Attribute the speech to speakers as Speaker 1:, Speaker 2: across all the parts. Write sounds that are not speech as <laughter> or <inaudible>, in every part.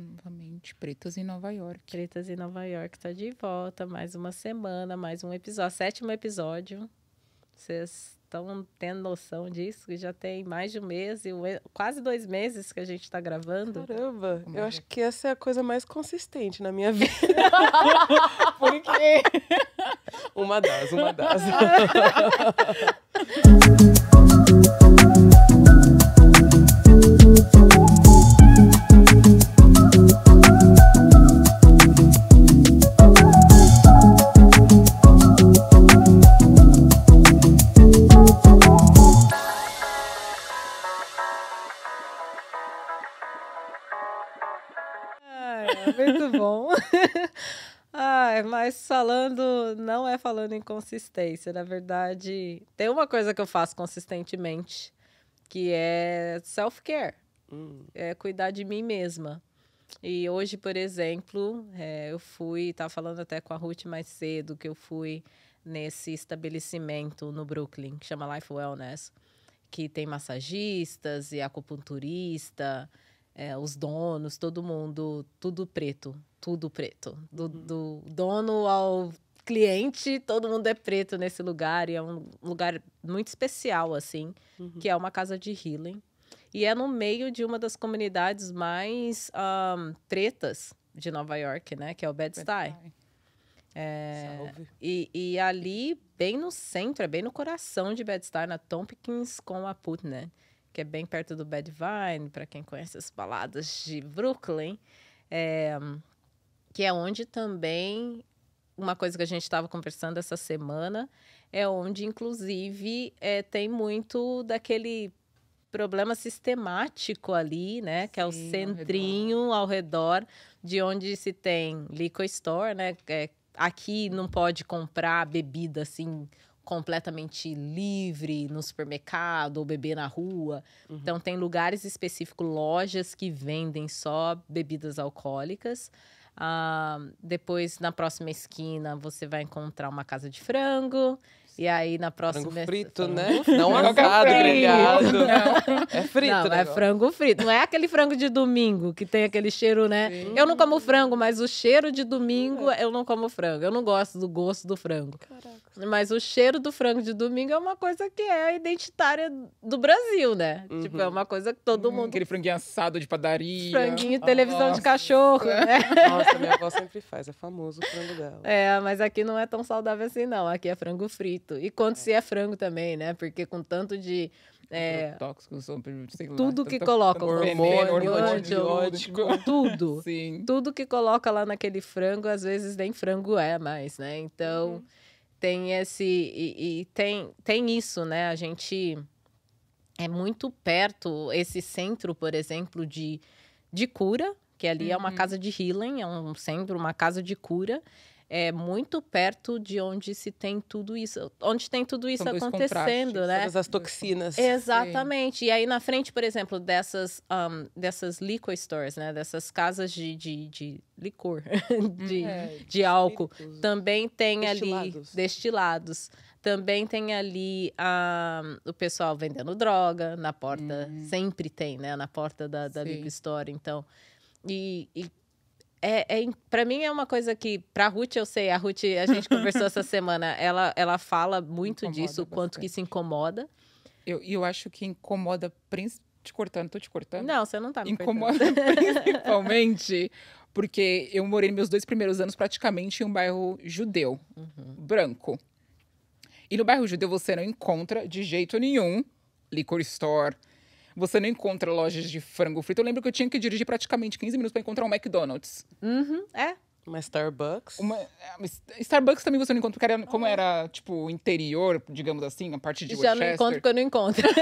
Speaker 1: novamente. Pretas em Nova York. Pretas em Nova York está de volta. Mais uma semana, mais um episódio. Sétimo episódio. Vocês estão tendo noção disso? Que já tem mais de um mês, e quase dois meses que a gente está gravando. Caramba, eu acho
Speaker 2: que essa é a coisa mais consistente na minha <laughs> vida. <laughs>
Speaker 1: Porque.
Speaker 2: uma das, uma das. <laughs>
Speaker 1: mas falando, não é falando em consistência. Na verdade, tem uma coisa que eu faço consistentemente, que é self-care. Hum. É cuidar de mim mesma. E hoje, por exemplo, é, eu fui, estava tá falando até com a Ruth mais cedo, que eu fui nesse estabelecimento no Brooklyn, que chama Life Wellness, que tem massagistas e acupunturista. É, os donos, todo mundo, tudo preto, tudo preto. Do, uhum. do, dono ao cliente, todo mundo é preto nesse lugar. E é um lugar muito especial, assim, uhum. que é uma casa de healing. E é no meio de uma das comunidades mais um, pretas de Nova York, né? Que é o Bed-Stuy. É, e, e, ali, bem no centro, é bem no coração de Bed-Stuy, na Tompkins com a Putnam que é bem perto do Bedvine, para quem conhece as baladas de Brooklyn, é, que é onde também uma coisa que a gente estava conversando essa semana é onde, inclusive, é, tem muito daquele problema sistemático ali, né? Que é o centrinho ao redor. ao redor. de onde se tem liquor store, né? É, aqui não pode comprar bebida assim completamente livre no supermercado ou beber na rua. Uhum. Então, tem lugares específicos, lojas que vendem só bebidas alcoólicas. Ah, depois, na próxima esquina, você vai encontrar uma casa de frango. E aí na próxima. Frango né, frito, né? Frango não assado, é grelhado. Não. É frito, não, É frango frito. Não é aquele frango de domingo que tem aquele cheiro, né? Sim. Eu não como frango, mas o cheiro de domingo hum. eu não como frango. Eu não gosto do gosto do frango. Caraca. Mas o cheiro do frango de domingo é uma coisa que é identitária do Brasil, né?
Speaker 3: Uhum. Tipo, é uma coisa que todo hum, mundo. Aquele franguinho assado de padaria. Franguinho televisão Nossa.
Speaker 1: de cachorro, né? Nossa, minha
Speaker 2: avó sempre faz, é famoso o frango dela.
Speaker 1: É, mas aqui não é tão saudável assim, não. Aqui é frango frito preto. E quanto se é frango também, né? Porque com tanto de. É,
Speaker 3: tóxicos tudo que colocam hormônio, hormônio, <laughs> tudo <laughs> Sim.
Speaker 1: tudo que coloca lá naquele frango às vezes nem frango é mais né então uhum. tem esse e, e tem tem isso né a gente é muito perto esse centro por exemplo de de cura que ali uhum. é uma uhum. casa de healing, é um centro, uma casa de cura é muito perto de onde se tem tudo isso, onde tem tudo isso acontecendo, né? Todas as toxinas. Exatamente. Sim. E aí na frente, por exemplo, dessas, um, dessas liquor stores, né? Dessas casas de, de, de licor, <laughs> de, é, de álcool, também tem ali destilados. Também tem ali o pessoal vendendo droga na porta, hum. sempre tem, né? Na porta da, da liquor store, então. E, e é, é para mim é uma coisa que para Ruth eu sei, a Ruth a gente <laughs> conversou essa semana, ela ela fala muito incomoda disso, bastante. quanto que se incomoda. Eu, eu acho que incomoda te cortando, tô te cortando. Não, você não tá me incomoda cortando. <laughs> principalmente
Speaker 3: porque eu morei meus dois primeiros anos praticamente em um bairro judeu, uhum. branco. E no bairro judeu você não encontra de jeito nenhum liquor store, você não encontra lojas de frango frito. Eu lembro que eu tinha que dirigir praticamente 15 minutos para encontrar um McDonald's.
Speaker 1: Uhum, é.
Speaker 3: Uma Starbucks. Uma, é, Starbucks também você não encontra, porque era, como uhum. era, tipo, interior, digamos assim, a parte de Já não encontro porque eu não encontro. <laughs>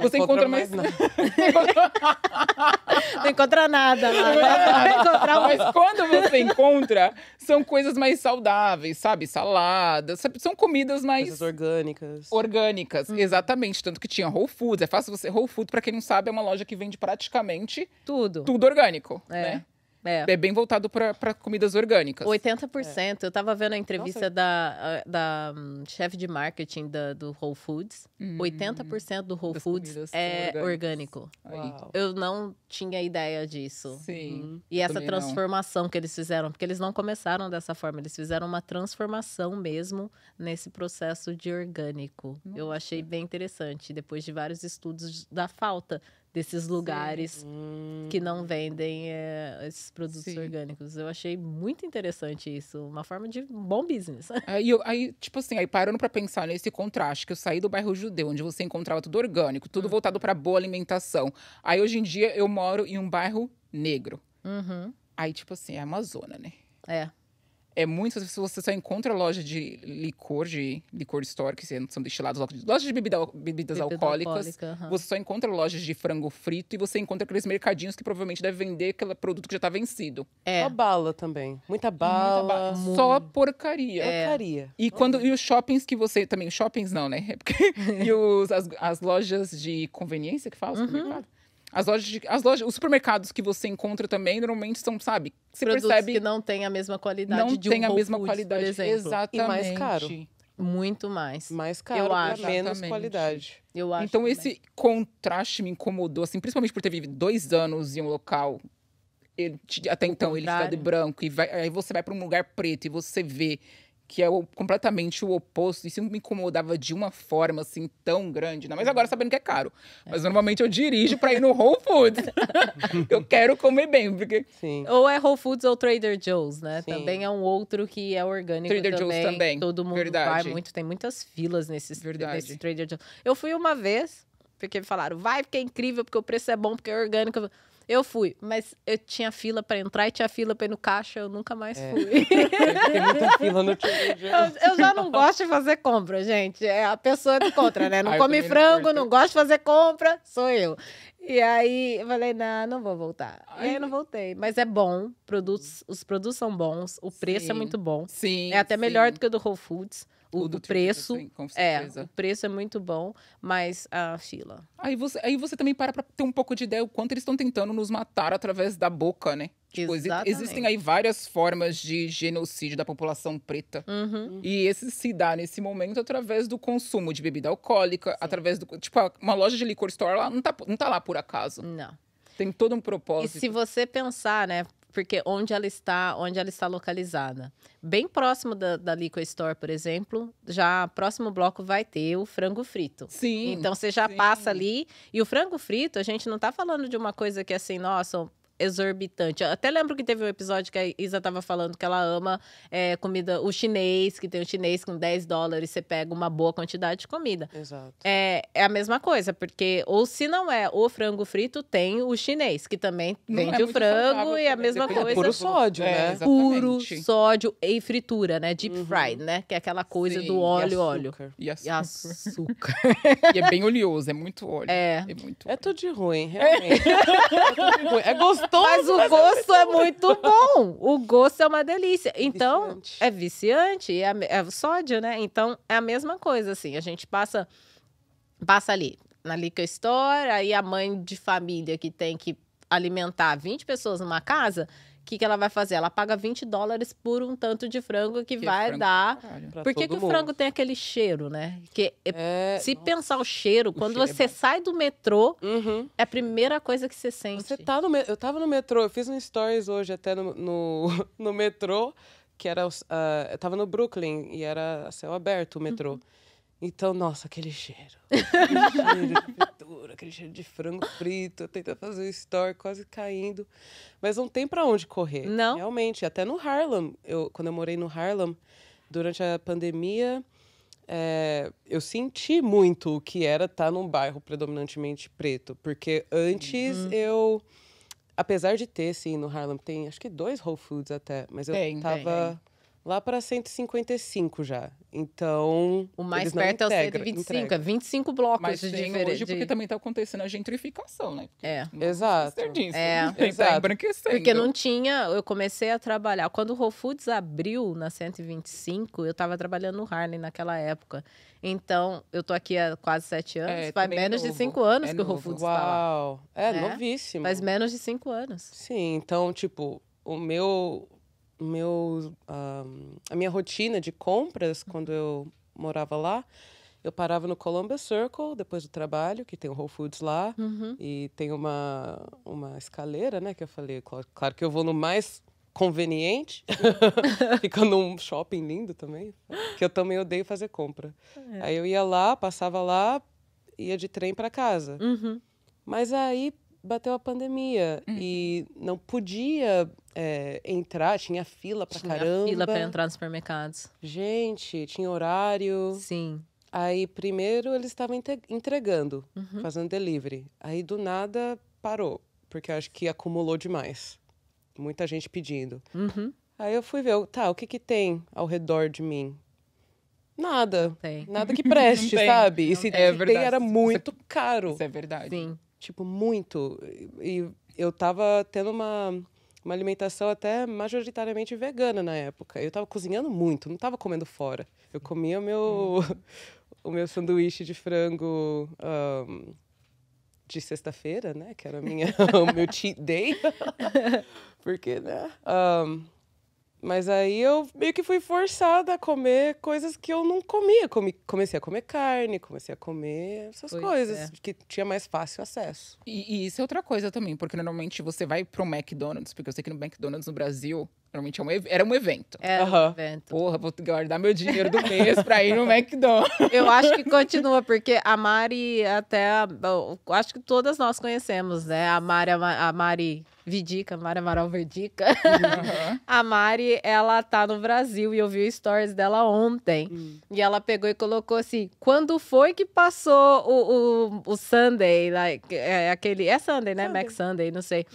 Speaker 3: você encontra mais... mais <laughs>
Speaker 1: não. não encontra nada
Speaker 3: lá. Mas quando você encontra, são coisas mais saudáveis, sabe? Saladas, sabe? são comidas mais... Coisas orgânicas. Orgânicas, hum. exatamente. Tanto que tinha Whole Foods, é fácil você... Whole Foods pra quem não sabe, é uma loja que vende praticamente... Tudo. Tudo orgânico, é. né?
Speaker 1: É. é bem voltado para comidas orgânicas. 80%. É. Eu estava vendo a entrevista Nossa. da, da um, chefe de marketing da, do Whole Foods. Hum, 80% do Whole Foods é orgânico. Eu não tinha ideia disso. Sim. Hum. E essa transformação não. que eles fizeram, porque eles não começaram dessa forma, eles fizeram uma transformação mesmo nesse processo de orgânico. Nossa. Eu achei bem interessante, depois de vários estudos da falta desses lugares hum. que não vendem é, esses produtos Sim. orgânicos. Eu achei muito interessante isso, uma forma de bom business. <laughs>
Speaker 3: Aí, eu, aí, tipo assim, aí parando para pensar nesse contraste, que eu saí do bairro judeu, onde você encontrava tudo orgânico, tudo uhum. voltado para boa alimentação. Aí hoje em dia eu moro em um bairro negro. Uhum. Aí, tipo assim, é Amazônia, né? É é muito. Você só encontra loja de licor, de licor histórico, que são destilados, lojas de bebida, bebidas Bebida alcoólicas. Uhum. Você só encontra lojas de frango frito e você encontra aqueles mercadinhos que provavelmente devem vender aquele produto que já está vencido. É. Só bala também. Muita bala. Muita Só porcaria. É. Porcaria. E, quando, e os shoppings que você. Também, shoppings não, né? <laughs> É <laughs> e os, as, as lojas de conveniência que falam? Uhum. As lojas, de, as lojas, os supermercados que você encontra também normalmente são, sabe, você Produtos percebe que não
Speaker 1: tem a mesma qualidade não de um tem a mesma qualidade, por exemplo, exatamente. E mais caro.
Speaker 3: Muito mais. Mais caro, eu acho. menos qualidade. Eu acho. Então também. esse contraste me incomodou, assim, principalmente por ter vivido dois anos em um local ele, até o então contrário. ele está de branco e vai, aí você vai para um lugar preto e você vê que é o, completamente o oposto. Isso me incomodava de uma forma assim tão grande. Não, mas agora sabendo que é caro. É. Mas normalmente eu dirijo para ir no Whole Foods. <laughs> eu quero comer bem, porque
Speaker 1: Sim. ou é Whole Foods ou Trader Joe's, né? Sim. Também é um outro que é orgânico Trader também. Joe's também. Todo mundo Verdade. vai muito, tem muitas filas nesses nesse Trader Joe's. Eu fui uma vez porque me falaram, vai porque é incrível, porque o preço é bom, porque é orgânico. Eu fui, mas eu tinha fila para entrar e tinha fila para ir no caixa, eu nunca mais é. fui. <laughs> Tem
Speaker 2: muita fila no tipo eu,
Speaker 1: eu já não gosto de fazer compra, gente. É a pessoa que é contra, né? Não Ai, ah, come frango, não, não gosto de fazer compra, sou eu. E aí eu falei, não, não vou voltar. Ai. E aí não voltei. Mas é bom, produtos, os produtos são bons, o preço é sim. é muito bom. Sim. É até sim. melhor do que o do Whole Foods. O, o tipo preço. Tipo, com É, o preço é muito bom, mas a fila. Aí você, aí você também para para ter um pouco de ideia o
Speaker 3: quanto eles estão tentando nos matar através da boca, né? Tipo, existem aí várias formas de genocídio da população preta. Uhum. uhum. E esse se dá nesse momento através do consumo de bebida alcoólica, Sim. através do. Tipo, uma loja de liquor store lá não tá, não tá lá por acaso.
Speaker 1: Não. Tem todo um propósito. E se você pensar, né? porque onde ela está, onde ela está localizada. Bem próximo da, da Liquor Store, por exemplo, já próximo bloco vai ter o frango frito. Sim. Então você já sim. passa ali. E o frango frito, a gente não está falando de uma coisa que assim, nossa, exorbitante. Eu até lembro que teve um episódio que a Isa tava falando que ela ama é, comida, o chinês, que tem o chinês com 10 dólares, você pega uma boa quantidade de comida. Exato. É, é a mesma coisa, porque, ou se não é o frango frito, tem o chinês, que também vende é o frango e a mesma coisa. É puro sódio, é, né? Puro sódio e fritura, né? Deep uhum. fried, né? Que é aquela coisa Sim, do óleo, e óleo.
Speaker 2: E açúcar. E, açúcar.
Speaker 1: <laughs> e é bem oleoso, é muito óleo. É. É, muito é óleo. <laughs> é tudo de ruim, realmente.
Speaker 2: é, é
Speaker 1: gostoso mas o é gosto é muito bom. O gosto é uma delícia. É então, viciante. é viciante, é, é sódio, né? Então, é a mesma coisa, assim. A gente passa, passa ali na Liquor Store, aí a mãe de família que tem que alimentar 20 pessoas numa casa que, que ela vai fazer? Ela paga 20 dólares por um tanto de frango que, que vai frango, dar. Caralho, porque que o frango tem aquele cheiro, né? Que é, é, se nossa. pensar o cheiro, o quando cheiro é você é sai do metrô, uhum. é a primeira coisa que você sente. Você tá no eu tava no metrô, eu fiz um stories
Speaker 2: hoje até no, no, <laughs> no metrô, que era uh, eu tava no Brooklyn e era céu aberto o metrô. Uhum. Então, nossa, aquele cheiro. <laughs> cheiro seguro, aquele cheiro de frango frito, tenta fazer o store, quase caindo. Mas não tem para onde correr. Não. Realmente, até no Harlem, eu, quando eu morei no Harlem, durante a pandemia, é, eu senti muito o que era estar tá num bairro predominantemente preto. Porque antes uhum. eu apesar de ter, sim, no Harlem, tem acho que dois Whole Foods até, mas eu tem, tava. Tem, tem lá para 155 já. Então. O mais perto é o 125, é 25 blocos Mas de diferença. Hoje, porque
Speaker 3: também está acontecendo a gentrificação, né?
Speaker 1: Porque é. Exato. É. Tá Exato. Porque não tinha. Eu comecei a trabalhar. Quando o Whole Foods abriu na 125, eu estava trabalhando no Harlem naquela época. Então, eu tô aqui há quase sete é, anos. É, faz menos novo. de cinco anos é que novo. o Whole Foods Uau. tá lá. É, é, novíssimo. Faz menos de cinco anos. Sim, então,
Speaker 2: tipo, o meu meu, um, a minha rotina de compras quando eu morava lá, eu parava no Columbia Circle depois do trabalho, que tem o Whole Foods lá uhum. e tem uma uma escaleira, né? Que eu falei, claro, claro que eu vou no mais conveniente, <laughs> fica num shopping lindo também, que eu também odeio fazer compra. É. Aí eu ia lá, passava lá, ia de trem para casa. Uhum. Mas aí bateu a pandemia uhum. e não podia é, entrar, tinha fila pra tinha caramba. fila pra entrar nos supermercados. Gente, tinha horário. Sim. Aí, primeiro, eles estavam entregando, uhum. fazendo delivery. Aí, do nada, parou, porque acho que acumulou demais. Muita gente pedindo. Uhum. Aí eu fui ver, tá, o que que tem ao redor de mim? Nada. Tem. Nada que <laughs> preste, sabe? Não e se é tem, era é muito caro. Isso é verdade. Sim. Tipo, muito. E eu tava tendo uma uma alimentação até majoritariamente vegana na época. Eu estava cozinhando muito, não estava comendo fora. Eu comia o meu, hum. <laughs> o meu sanduíche de frango um, de sexta-feira, né? Que era minha, <laughs> o meu cheat day. <laughs> Porque, né? Um, mas aí eu meio que fui forçada a comer coisas que eu não comia. Come, comecei a comer carne, comecei a comer essas pois coisas é. que tinha mais fácil acesso.
Speaker 3: E, e, isso é outra coisa também, porque normalmente você vai pro McDonald's, porque eu sei que no McDonald's no Brasil. Normalmente é um, era um evento. Era uhum. um evento. Porra, vou guardar meu dinheiro do mês pra ir no
Speaker 1: McDonald's. Eu acho que continua, porque a Mari até. acho que todas nós conhecemos, né? A Mari, a Mari Vidica, Mari Amaral Verdica. Uhum. <laughs> a Mari, ela tá no Brasil e eu vi o stories dela ontem. Uhum. E ela pegou e colocou assim: quando foi que passou o, o, o Sunday? Like, é, é aquele, é Sunday, né? Sunday. Mac Sunday, não sei.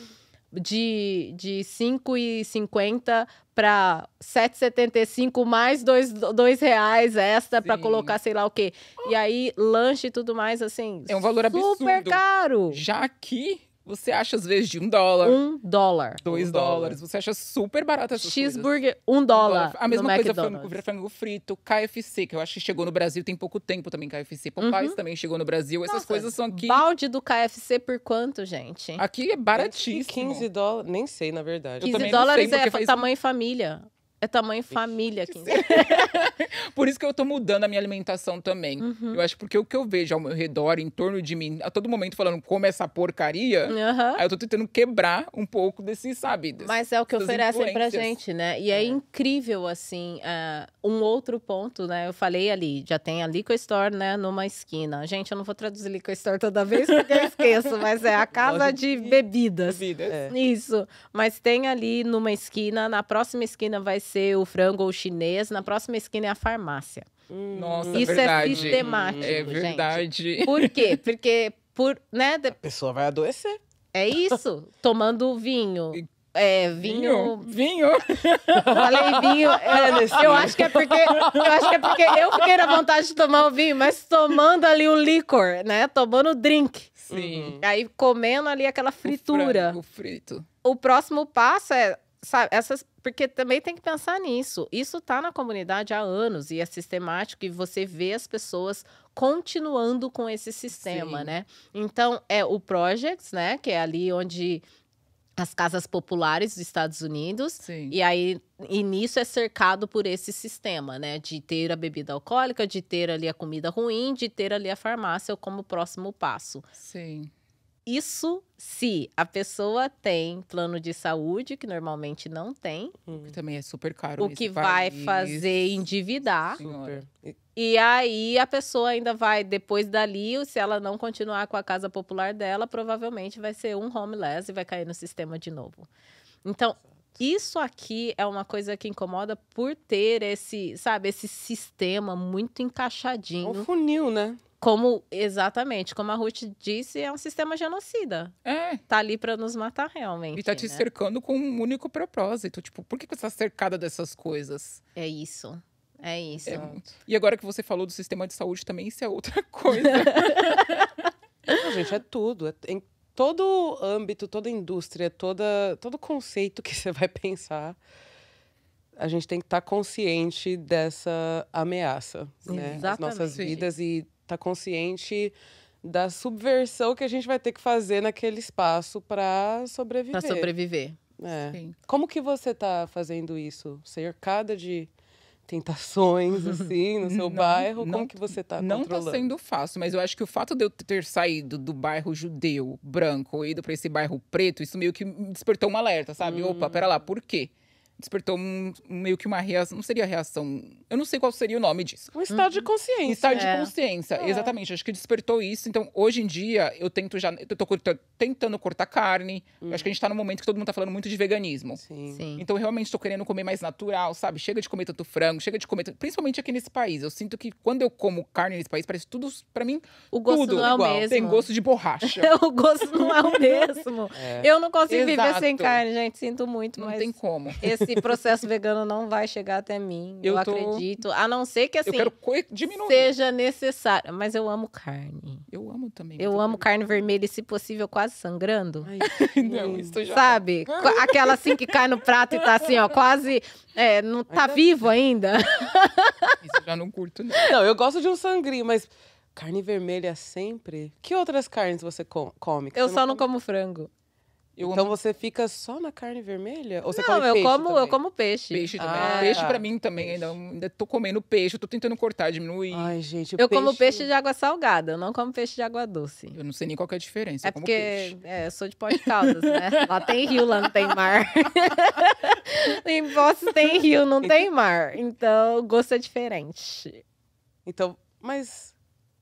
Speaker 1: De, de 5,50 para 7,75 mais dois, dois reais extra para colocar sei lá o quê. E aí, lanche e tudo mais, assim. É um valor super absurdo. Super
Speaker 3: caro. Já que você acha às vezes de um dólar. Um dólar. Dois um dólares. Dólar. Você acha super barato essas
Speaker 1: Cheeseburger, coisas. um dólar. Um dólar. A mesma coisa frango,
Speaker 3: frango frito, KFC, que eu acho que chegou no Brasil tem pouco tempo também, KFC. Popeyes uhum. também chegou no Brasil. Nossa, essas coisas são aqui.
Speaker 1: Balde do KFC por quanto, gente? Aqui é baratíssimo. 15
Speaker 2: dólares, nem sei, na verdade. 15 dólares é fez... tamanho
Speaker 1: família. É tamanho família aqui. <laughs>
Speaker 3: Por isso que eu tô mudando a minha alimentação também. Uhum. Eu acho porque o que eu vejo ao meu redor, em torno de mim, a todo momento falando como essa porcaria, uhum. aí eu tô tentando quebrar um pouco desses sabe? Desse, Mas
Speaker 1: é o que oferecem pra gente, né? E é, é. incrível, assim, uh, um outro ponto, né? Eu falei ali, já tem a Liquor Store, né, numa esquina. Gente, eu não vou traduzir Liquor Store toda vez porque eu esqueço, mas é a casa de bebidas. Bebidas. É. Isso. Mas tem ali numa esquina, na próxima esquina vai ser ser o frango ou o chinês, na próxima esquina é a farmácia. Hum. Nossa, é Isso é verdade. é sistemático, É verdade. Gente. Por quê? Porque por, né? A pessoa vai adoecer. É isso, tomando vinho. É, vinho. Vinho?
Speaker 2: Falei vinho. <laughs> É, eu, acho que é porque, eu acho que é porque eu fiquei
Speaker 1: na vontade de tomar o vinho, mas tomando ali o licor, né? Tomando o drink.
Speaker 3: Sim.
Speaker 1: Aí comendo ali aquela fritura. O, frango, o
Speaker 3: frito.
Speaker 1: O próximo passo é sabe, essas, porque também tem que pensar nisso. Isso está na comunidade há anos e é sistemático e você vê as pessoas continuando com esse sistema, Sim. né? Então, é o Projects, né, que é ali onde as casas populares dos Estados Unidos. Sim. E aí, e nisso é cercado por esse sistema, né? De ter a bebida alcoólica, de ter ali a comida ruim, de ter ali a farmácia como próximo passo. Sim. Isso se a pessoa tem plano de saúde, que normalmente não tem. Hum. Que também é super caro. O que vai país. fazer endividar. E aí a pessoa ainda vai, depois dali, se ela não continuar com a casa popular dela, provavelmente vai ser um homeless e vai cair no sistema de novo. Então, isso aqui é uma coisa que incomoda por ter esse, sabe, esse sistema muito encaixadinho. É um funil, né? como exatamente, como a Ruth disse, é um sistema genocida. É. Tá ali para nos matar realmente. E tá te né? cercando com um único
Speaker 3: propósito. Tipo, por que, você tá cercada dessas coisas? É isso. É isso. É, e agora que você falou do sistema de saúde também, isso é outra <laughs>
Speaker 1: coisa.
Speaker 2: Não, gente, é tudo. É em todo âmbito, toda indústria, toda, todo conceito que <laughs> você vai pensar a gente tem que estar tá consciente dessa ameaça, Sim, né? As nossas vidas e tá consciente da subversão que a gente vai ter que fazer naquele espaço para sobreviver. Para sobreviver. É. Como que você tá fazendo isso? Cercada de tentações, <laughs> assim, no seu não, bairro? Como não, que você tá, tá controlando? Não está sendo
Speaker 3: fácil, mas eu acho que o fato de eu ter saído do bairro judeu, branco, e ido para esse bairro preto, isso meio que despertou um alerta, sabe? Hum. Opa, pera lá, por quê? Despertou um, meio que uma reação, não seria reação eu não sei qual seria o nome disso. Um estado uhum. de consciência. Um estado é. de consciência, é. exatamente. Acho que despertou isso. Então, hoje em dia, eu tento já. Eu tô, tô tentando cortar carne. Uhum. Acho que a gente tá num momento que todo mundo tá falando muito de veganismo. Sim. Sim. Então, eu realmente tô querendo comer mais natural, sabe? Chega de comer tanto frango, chega de comer. Principalmente aqui nesse país. Eu sinto que quando eu como carne nesse país, parece tudo. para mim, o gosto tudo não é igual. O mesmo. Tem gosto de
Speaker 1: borracha. <laughs> o gosto não é o <laughs> mesmo. É. Eu não consigo Exato. viver sem carne, gente. Sinto muito, não mas. Não tem como. Esse processo vegano não vai chegar até mim. Eu, eu tô... acredito acredito. A não ser que assim seja necessário. Mas eu amo carne. Eu amo também. Eu amo carne vermelha e, se possível, quase sangrando. Ai, <laughs>
Speaker 3: não, isso já. Sabe? Ah. Aquela assim
Speaker 1: que cai no prato e tá assim, ó, quase. É, não tá ainda vivo ainda. <laughs> Isso eu
Speaker 2: já não curto, não. Não, eu gosto de um sangrinho, mas. Carne vermelha sempre? Que outras carnes você come? Que eu você só não como frango. Eu então amo... você fica só na carne vermelha? Ou você não, come eu como,
Speaker 3: também? eu como peixe. Peixe também. Ah, peixe tá. para mim também ainda, ainda tô comendo peixe, tô tentando
Speaker 1: cortar, diminuir. Ai, gente, Eu peixe... como peixe de água salgada, eu não como peixe de água doce. Eu não sei nem qual é a diferença, é eu porque, peixe. É, eu sou de Pós Caldas, né? <laughs> lá tem rio, lá não tem mar. <laughs> em Poços tem rio, não então tem mar. Então, o gosto é diferente.
Speaker 2: Então, mas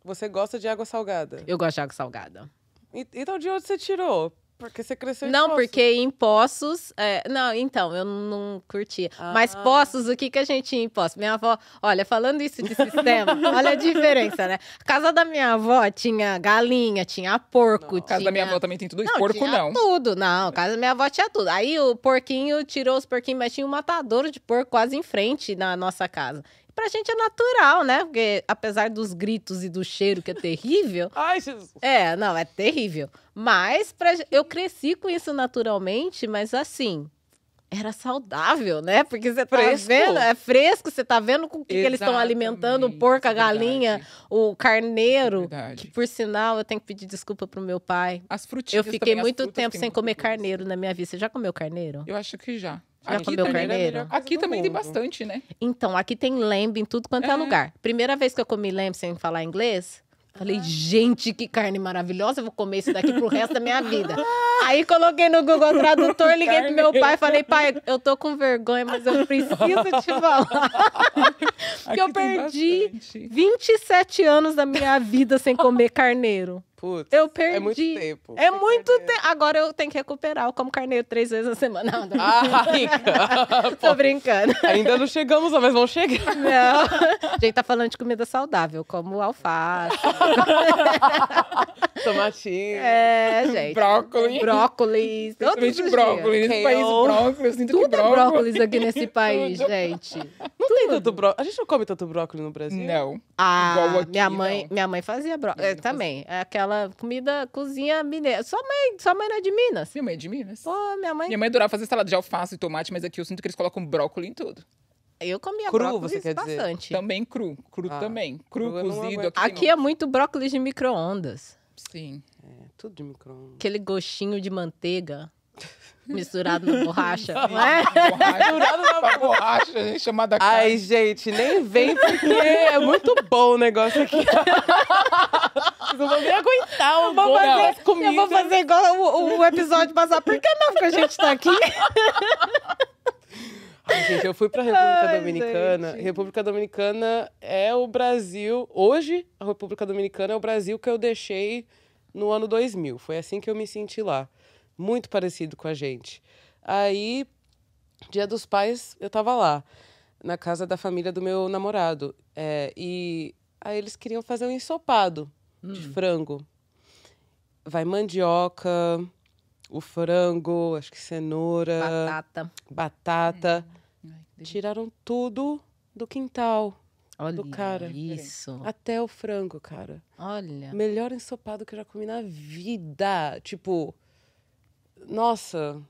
Speaker 2: você gosta de água salgada? Eu gosto de água salgada. Então, de onde você tirou? Porque você cresceu em Não, Poços. porque
Speaker 1: em Poços... É, não, então, eu não curtia. Ah. Mas Poços, o que, que a gente ia em Poços? Minha avó... Olha, falando isso de sistema, <laughs> olha a diferença, né? A casa da minha avó tinha galinha, tinha porco, tinha... A casa da minha avó também tem tudo isso? porco não. tudo, não. A casa da minha avó tinha tudo. Aí o porquinho tirou os porquinhos, mas tinha um matadouro de porco quase em frente na nossa casa pra gente é natural, né? Porque apesar dos gritos e do cheiro que é terrível. <laughs> Ai, Jesus. É, não, é terrível. Mas pra, eu cresci com isso naturalmente, mas assim, era saudável, né? Porque você tá fresco. vendo, é fresco, você tá vendo com o que, que, eles estão alimentando, o porco, a é galinha, Verdade. o carneiro. É verdade. Que, por sinal, eu tenho que pedir desculpa pro meu pai. As frutinhas Eu fiquei também, muito tempo sem comer carneiro na minha vida. Você já comeu carneiro? Eu acho que já. Já aqui comeu é carneiro? É aqui também mundo. tem bastante, né? Então, aqui tem lamb em tudo quanto é, é lugar. Primeira vez que eu comi lamb sem falar inglês, Falei, ah. gente, que carne maravilhosa, eu vou comer isso daqui pro resto da minha <laughs> vida. Aí coloquei no Google Tradutor, liguei carne. pro meu pai, falei, pai, eu tô com vergonha, mas eu preciso te <laughs> falar. que eu perdi bastante. 27 anos da minha vida sem comer carneiro. Putz, eu perdi. É muito tempo. É muito tempo. Agora eu tenho que recuperar como carneiro três vezes na semana. <laughs> Não, não. Ai, Tô ah, <laughs> brincando. Ainda
Speaker 2: não chegamos, mas vamos chegar. Não.
Speaker 1: A <laughs> gente tá falando de comida saudável, como alface.
Speaker 2: Tomatinho.
Speaker 1: É, gente. Brócolis. Brócolis. Principalmente brócolis. Nesse país, brócolis. Sinto Tudo que é brócolis. é brócolis aqui nesse país, gente. Não
Speaker 2: Tudo. tem tanto brócolis. A gente não come tanto brócolis no Brasil? Não. Ah, aqui,
Speaker 1: minha, mãe, não. minha mãe fazia brócolis. também. É aquela ela, comida, cozinha mineira. Sua mãe, sua mãe não é de Minas? Minha mãe é de Minas. Pô, minha mãe. Minha mãe
Speaker 3: adorava fazer salada de alface e tomate, mas aqui eu sinto que eles colocam brócolis em tudo. Eu comia cru, brócolis você quer bastante. Dizer? Também cru,
Speaker 1: cru ah, também. Cru, cru cozido. Aqui, aqui é muito brócolis de micro-ondas. Sim. É,
Speaker 3: tudo de micro-ondas.
Speaker 1: Aquele gostinho de manteiga. <laughs> misturado na borracha. Não é? Né?
Speaker 2: Misturado na borracha, gente, chamada Ai, gente, nem vem
Speaker 1: porque é
Speaker 2: muito bom o negócio aqui. não vou nem aguentar o eu vou fazer,
Speaker 1: comida. Eu vou fazer igual o, o episódio passar. Por que não que a gente tá aqui? <laughs>
Speaker 2: Ai, gente, eu fui pra República Ai, Dominicana. Gente. República Dominicana é o Brasil... Hoje, a República Dominicana é o Brasil que eu deixei no ano 2000. Foi assim que eu me senti lá muito parecido com a gente. Aí, dia dos pais, eu tava lá, na casa da família do meu namorado. É, e aí eles queriam fazer um ensopado hum. de frango. Vai mandioca, o frango, acho que cenoura. Batata. Batata. É. Tiraram tudo do quintal. Olha do cara. Isso. Até o frango, cara. Olha. Melhor ensopado que eu já comi na vida. Tipo, nossa,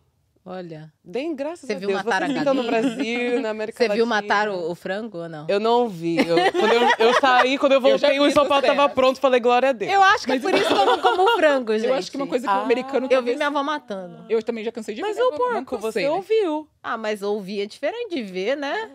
Speaker 2: olha. Bem, graças Você a viu Matar a estão no Brasil, na América Você Latina. viu matar o,
Speaker 1: o, frango ou não? Eu não vi. Eu, eu,
Speaker 2: eu, saí, quando eu voltei, eu o São Paulo estava pronto, falei glória a Deus. Eu
Speaker 1: acho que é Mas... é por isso que eu não como frango,
Speaker 2: gente. <laughs> Eu acho que é uma coisa que o ah, americano Eu talvez... vi minha avó
Speaker 1: matando. Eu também já cansei de Mas o porco, você né? ouviu. Ah, mas ouvir é diferente de ver, né?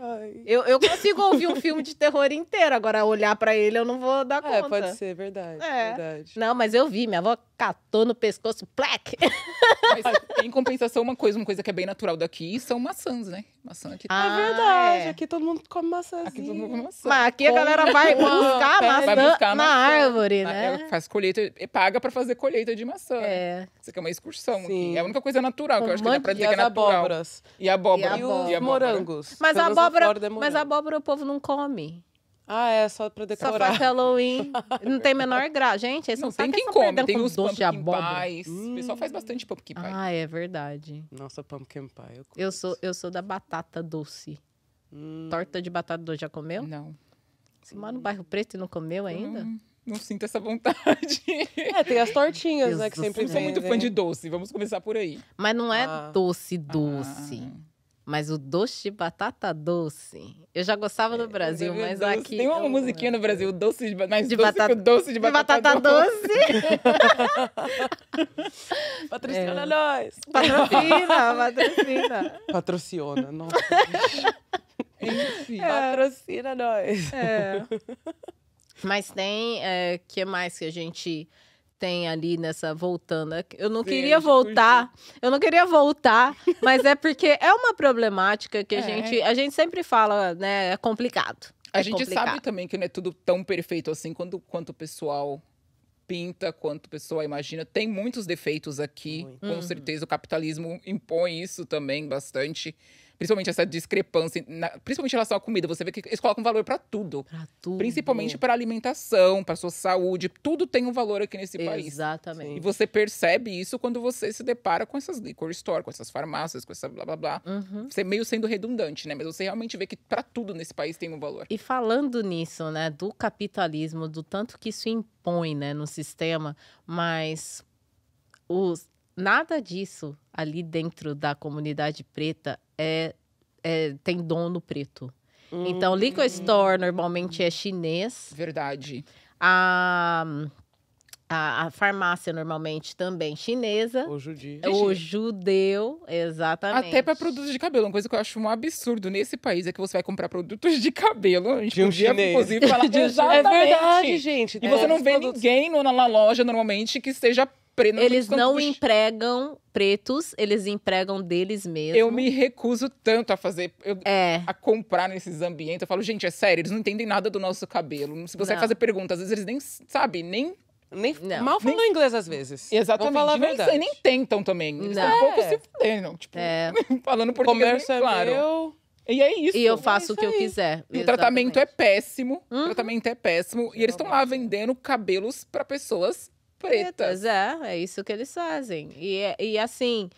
Speaker 1: Eu, eu consigo ouvir um filme de terror inteiro, agora olhar para ele eu não vou dar é, conta. É, pode ser,
Speaker 2: verdade, é. verdade.
Speaker 1: Não, mas eu vi, minha avó catou no pescoço, plec.
Speaker 3: Mas, em compensação, uma coisa, uma coisa que é bem natural natural daqui são maçãs, né?
Speaker 2: Maçã aqui. Tá ah, é verdade. É. Aqui todo mundo come maçãs Aqui todo mundo come maçã. Mas aqui a galera
Speaker 3: vai buscar é, maçã, vai buscar na árvore, na, ah, né? Ela faz colheita e paga pra fazer colheita de maçã. Né? É. Isso aqui é uma excursão. Sim. É a única coisa natural, que eu acho que dá pra dizer que é natural. Abóboras. E
Speaker 2: abóbora. E, e, abóbora. e, morangos. Mas a abóbora, é
Speaker 1: mas a abóbora o povo não come. Ah, é só pra decorar. Só faz Halloween. <laughs> não tem menor graça. Gente, esses não, não tem quem come. Tem os doce pumpkin pies. Hum. O pessoal faz bastante pumpkin pie. Ah, é verdade. Nossa, pumpkin pie. Eu, eu sou, eu sou da batata doce. Hum. Torta de batata doce já comeu? Não. Você hum. mora no bairro preto e não comeu ainda? não sinto essa vontade. É, tem as tortinhas, Deus né? Que sempre Eu sou muito é, fã é. de
Speaker 3: doce, vamos começar por aí.
Speaker 1: Mas não é ah. doce, doce. Ah. Mas o doce de batata doce. Eu já gostava no é, Brasil, é, mas doce. aqui. Tem uma musiquinha no Brasil, doce de, mais de doce batata... que o doce de batata, batata doce. doce.
Speaker 2: <laughs> patrocina é. nós. Patrocina, <laughs> patrocina. Patrocina, nossa. <laughs> Enfim. É. Patrocina nós. É.
Speaker 1: Mas tem. O eh, é, que mais que a gente tem ali nessa voltando. É eu não queria voltar, eu não queria voltar, <laughs> mas é porque é uma problemática que a é. gente a gente sempre fala, né? É complicado. A é gente complicado. sabe também que
Speaker 3: não é tudo tão perfeito assim quando quanto o pessoal pinta, quanto o pessoal imagina. Tem muitos defeitos aqui, Muito. com uhum. certeza. O capitalismo impõe isso também bastante. Principalmente essa discrepância, na, principalmente em relação à comida. Você vê que eles colocam valor para tudo. Pra tudo. Principalmente para alimentação, para sua saúde. Tudo tem um valor aqui nesse país.
Speaker 1: Exatamente. E
Speaker 3: você percebe isso quando você se depara com essas liquor store, com essas farmácias, com essa blá blá blá.
Speaker 2: Uhum.
Speaker 1: Você meio sendo redundante, né? Mas você realmente vê que para tudo nesse país tem um valor. E falando nisso, né, do capitalismo, do tanto que isso impõe, né, no sistema, mas os, nada disso ali dentro da comunidade preta é, é tem dono preto. Então, hum, então, liquor hum, store normalmente é chinês. Verdade. A, a, a, farmácia normalmente também é chinesa. O judeu. O judeu, exatamente. Até para
Speaker 2: produtos de
Speaker 3: cabelo. Uma coisa que eu acho um absurdo nesse país é que você vai comprar produtos de cabelo. A gente de um podia, chinês. Inclusive, <laughs> falar, de um... É verdade, gente. E é, você não vê produtos... ninguém na loja normalmente que esteja preto. Eles não
Speaker 1: empregam pretos, eles empregam deles mesmos. Eu me recuso
Speaker 3: tanto a fazer, eu, é. a comprar nesses ambientes. Eu falo, gente, é sério, eles não entendem nada do nosso cabelo. Se você fazer perguntas às vezes eles nem sabem, nem nem não. mal falam
Speaker 2: nem... inglês às vezes.
Speaker 3: Exatamente. Vou falar a verdade. Não, nem tentam também. Eles não. um pouco é. se fudendo. Tipo, é. <laughs> falando por bem, é claro. Meu. E é isso. E eu é faço é o que eu quiser. o tratamento é péssimo. Uhum. O
Speaker 1: tratamento é péssimo. E eles estão lá vendendo cabelos para pessoas pretas. É, é isso que eles fazem. E, é, e assim,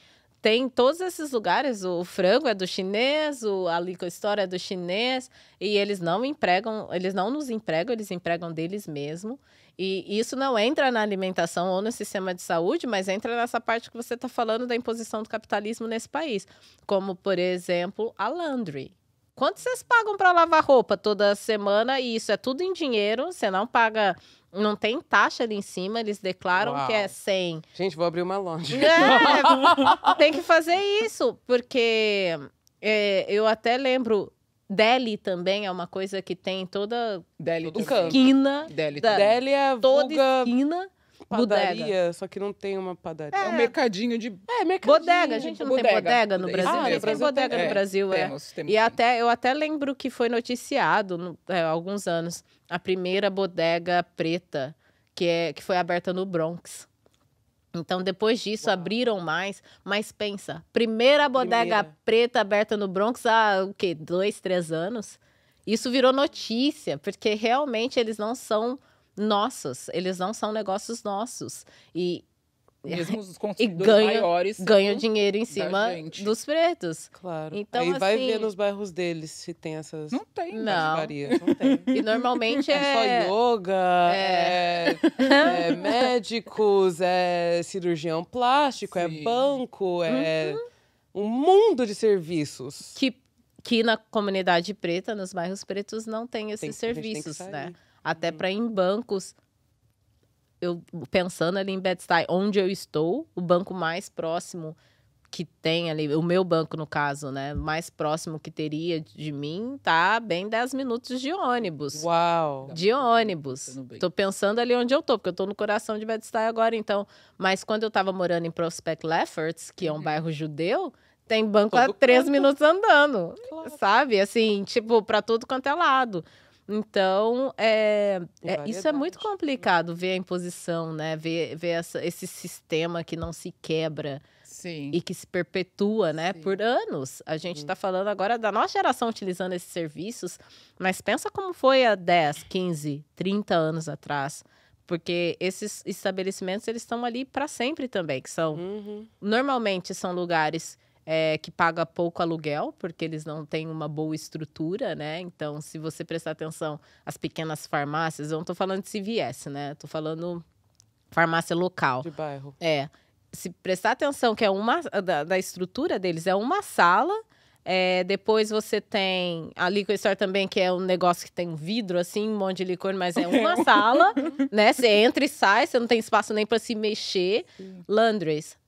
Speaker 1: tem todos esses lugares, o frango é do chinês, o, a licohistória é do chinês, e eles não empregam, eles não nos empregam, eles empregam deles mesmo. E isso não entra na alimentação ou no sistema de saúde, mas entra nessa parte que você está falando da imposição do capitalismo nesse país. Como, por exemplo, a Landry, Quanto vocês pagam para lavar roupa toda semana? E isso é tudo em dinheiro, você não paga não tem taxa ali em cima, eles declaram Uau. que é 100.
Speaker 2: Gente, vou abrir uma loja. É,
Speaker 1: <laughs> tem que fazer isso, porque é, eu até lembro. Delhi também é uma coisa que tem toda Delhi, esquina. Delhi, da, Delhi é toda vulga... esquina padaria, bodega. só que não
Speaker 2: tem uma padaria. É, é um
Speaker 1: mercadinho de. É, mercadinho. Bodega, a gente não bodega. tem bodega no Brasil. Ah, a tem bodega tem. no é, Brasil, é. Temos, temos, e até, eu até lembro que foi noticiado no, há é, alguns anos a primeira bodega preta que, é, que foi aberta no Bronx. Então, depois disso, Uau. abriram mais. Mas pensa, primeira bodega primeira. preta aberta no Bronx há o quê? Dois, três anos? Isso virou notícia, porque realmente eles não são nossos, eles não são negócios nossos. E, mesmo os <laughs> consumidores ganha, maiores ganham tipo, dinheiro em cima dos pretos. Claro.
Speaker 2: Então, Aí assim, vai ver assim, nos bairros deles se tem essas Não tem, não. não tem.
Speaker 1: <laughs> E normalmente é, é só
Speaker 2: yoga, é... é... é médicos, é
Speaker 1: cirurgião plástico, é Sim. é banco, é uhum. um mundo de serviços. Que que na comunidade preta, nos bairros pretos, não tem esses tem, serviços, tem né? Até uhum. para em bancos, eu pensando ali em Bed-Stuy, onde eu estou, o banco mais próximo que tem ali, o meu banco no caso, né, mais próximo que teria de mim, tá bem 10 minutos de ônibus. Uau. De ônibus. Tá tô pensando ali onde eu tô, porque eu tô no coração de Bed-Stuy agora, então, mas quando eu tava morando em Prospect Lefferts, que é um uhum. bairro judeu, tem banco a três minutos andando, claro. sabe? Assim, tipo, para tudo quanto é lado. Então, é, é, isso é muito complicado ver a imposição, né? Ver, ver essa, esse sistema que não se quebra Sim. e que se perpetua, né? Sim. Por anos. A gente está uhum. falando agora da nossa geração utilizando esses serviços, mas pensa como foi há 10, 15, 30 anos atrás. Porque esses estabelecimentos, eles estão ali para sempre também, que são... Uhum. Normalmente são lugares é, que paga pouco aluguel, porque eles não têm uma boa estrutura, né? Então, se você prestar atenção, as pequenas farmácias, eu não estou falando de CVS, né? Estou falando farmácia local. De bairro. É. Se prestar atenção que é uma da, da estrutura deles, é uma sala é, depois você tem a Liquor Store também, que é um negócio que tem um vidro, assim, um monte de licor, mas é uma <laughs> sala, né? Você entra e sai, você não tem espaço nem para se mexer. Sim.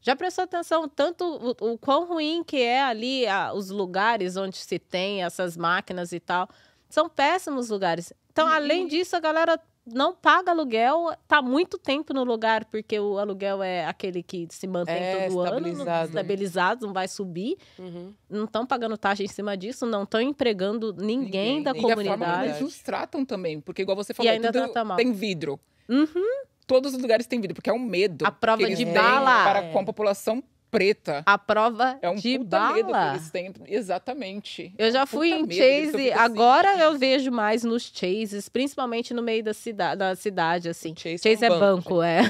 Speaker 1: Já prestou atenção tanto o, o quão ruim que é ali a, os lugares onde se tem essas máquinas e tal? São péssimos lugares. Então, além disso, a galera não paga aluguel, tá muito tempo no lugar, porque o aluguel é aquele que se mantém é, todo estabilizado. ano, né? estabilizado, não vai subir. Uhum. Não estão pagando taxa em cima disso, não estão empregando ninguém, ninguém, da comunidade. E a forma eles os
Speaker 3: tratam também, porque igual você falou, ainda tudo mal. tem vidro. Uhum. Todos os lugares têm vidro, porque é um medo. A prova de bala. Para é. com a população preta. A prova é um de bala. eles têm. Exatamente. Eu é já um fui em chase, assim.
Speaker 1: agora assim. eu vejo mais nos chases, principalmente no meio da, cida da cidade, assim. chase, chase é, um é banco, banco é.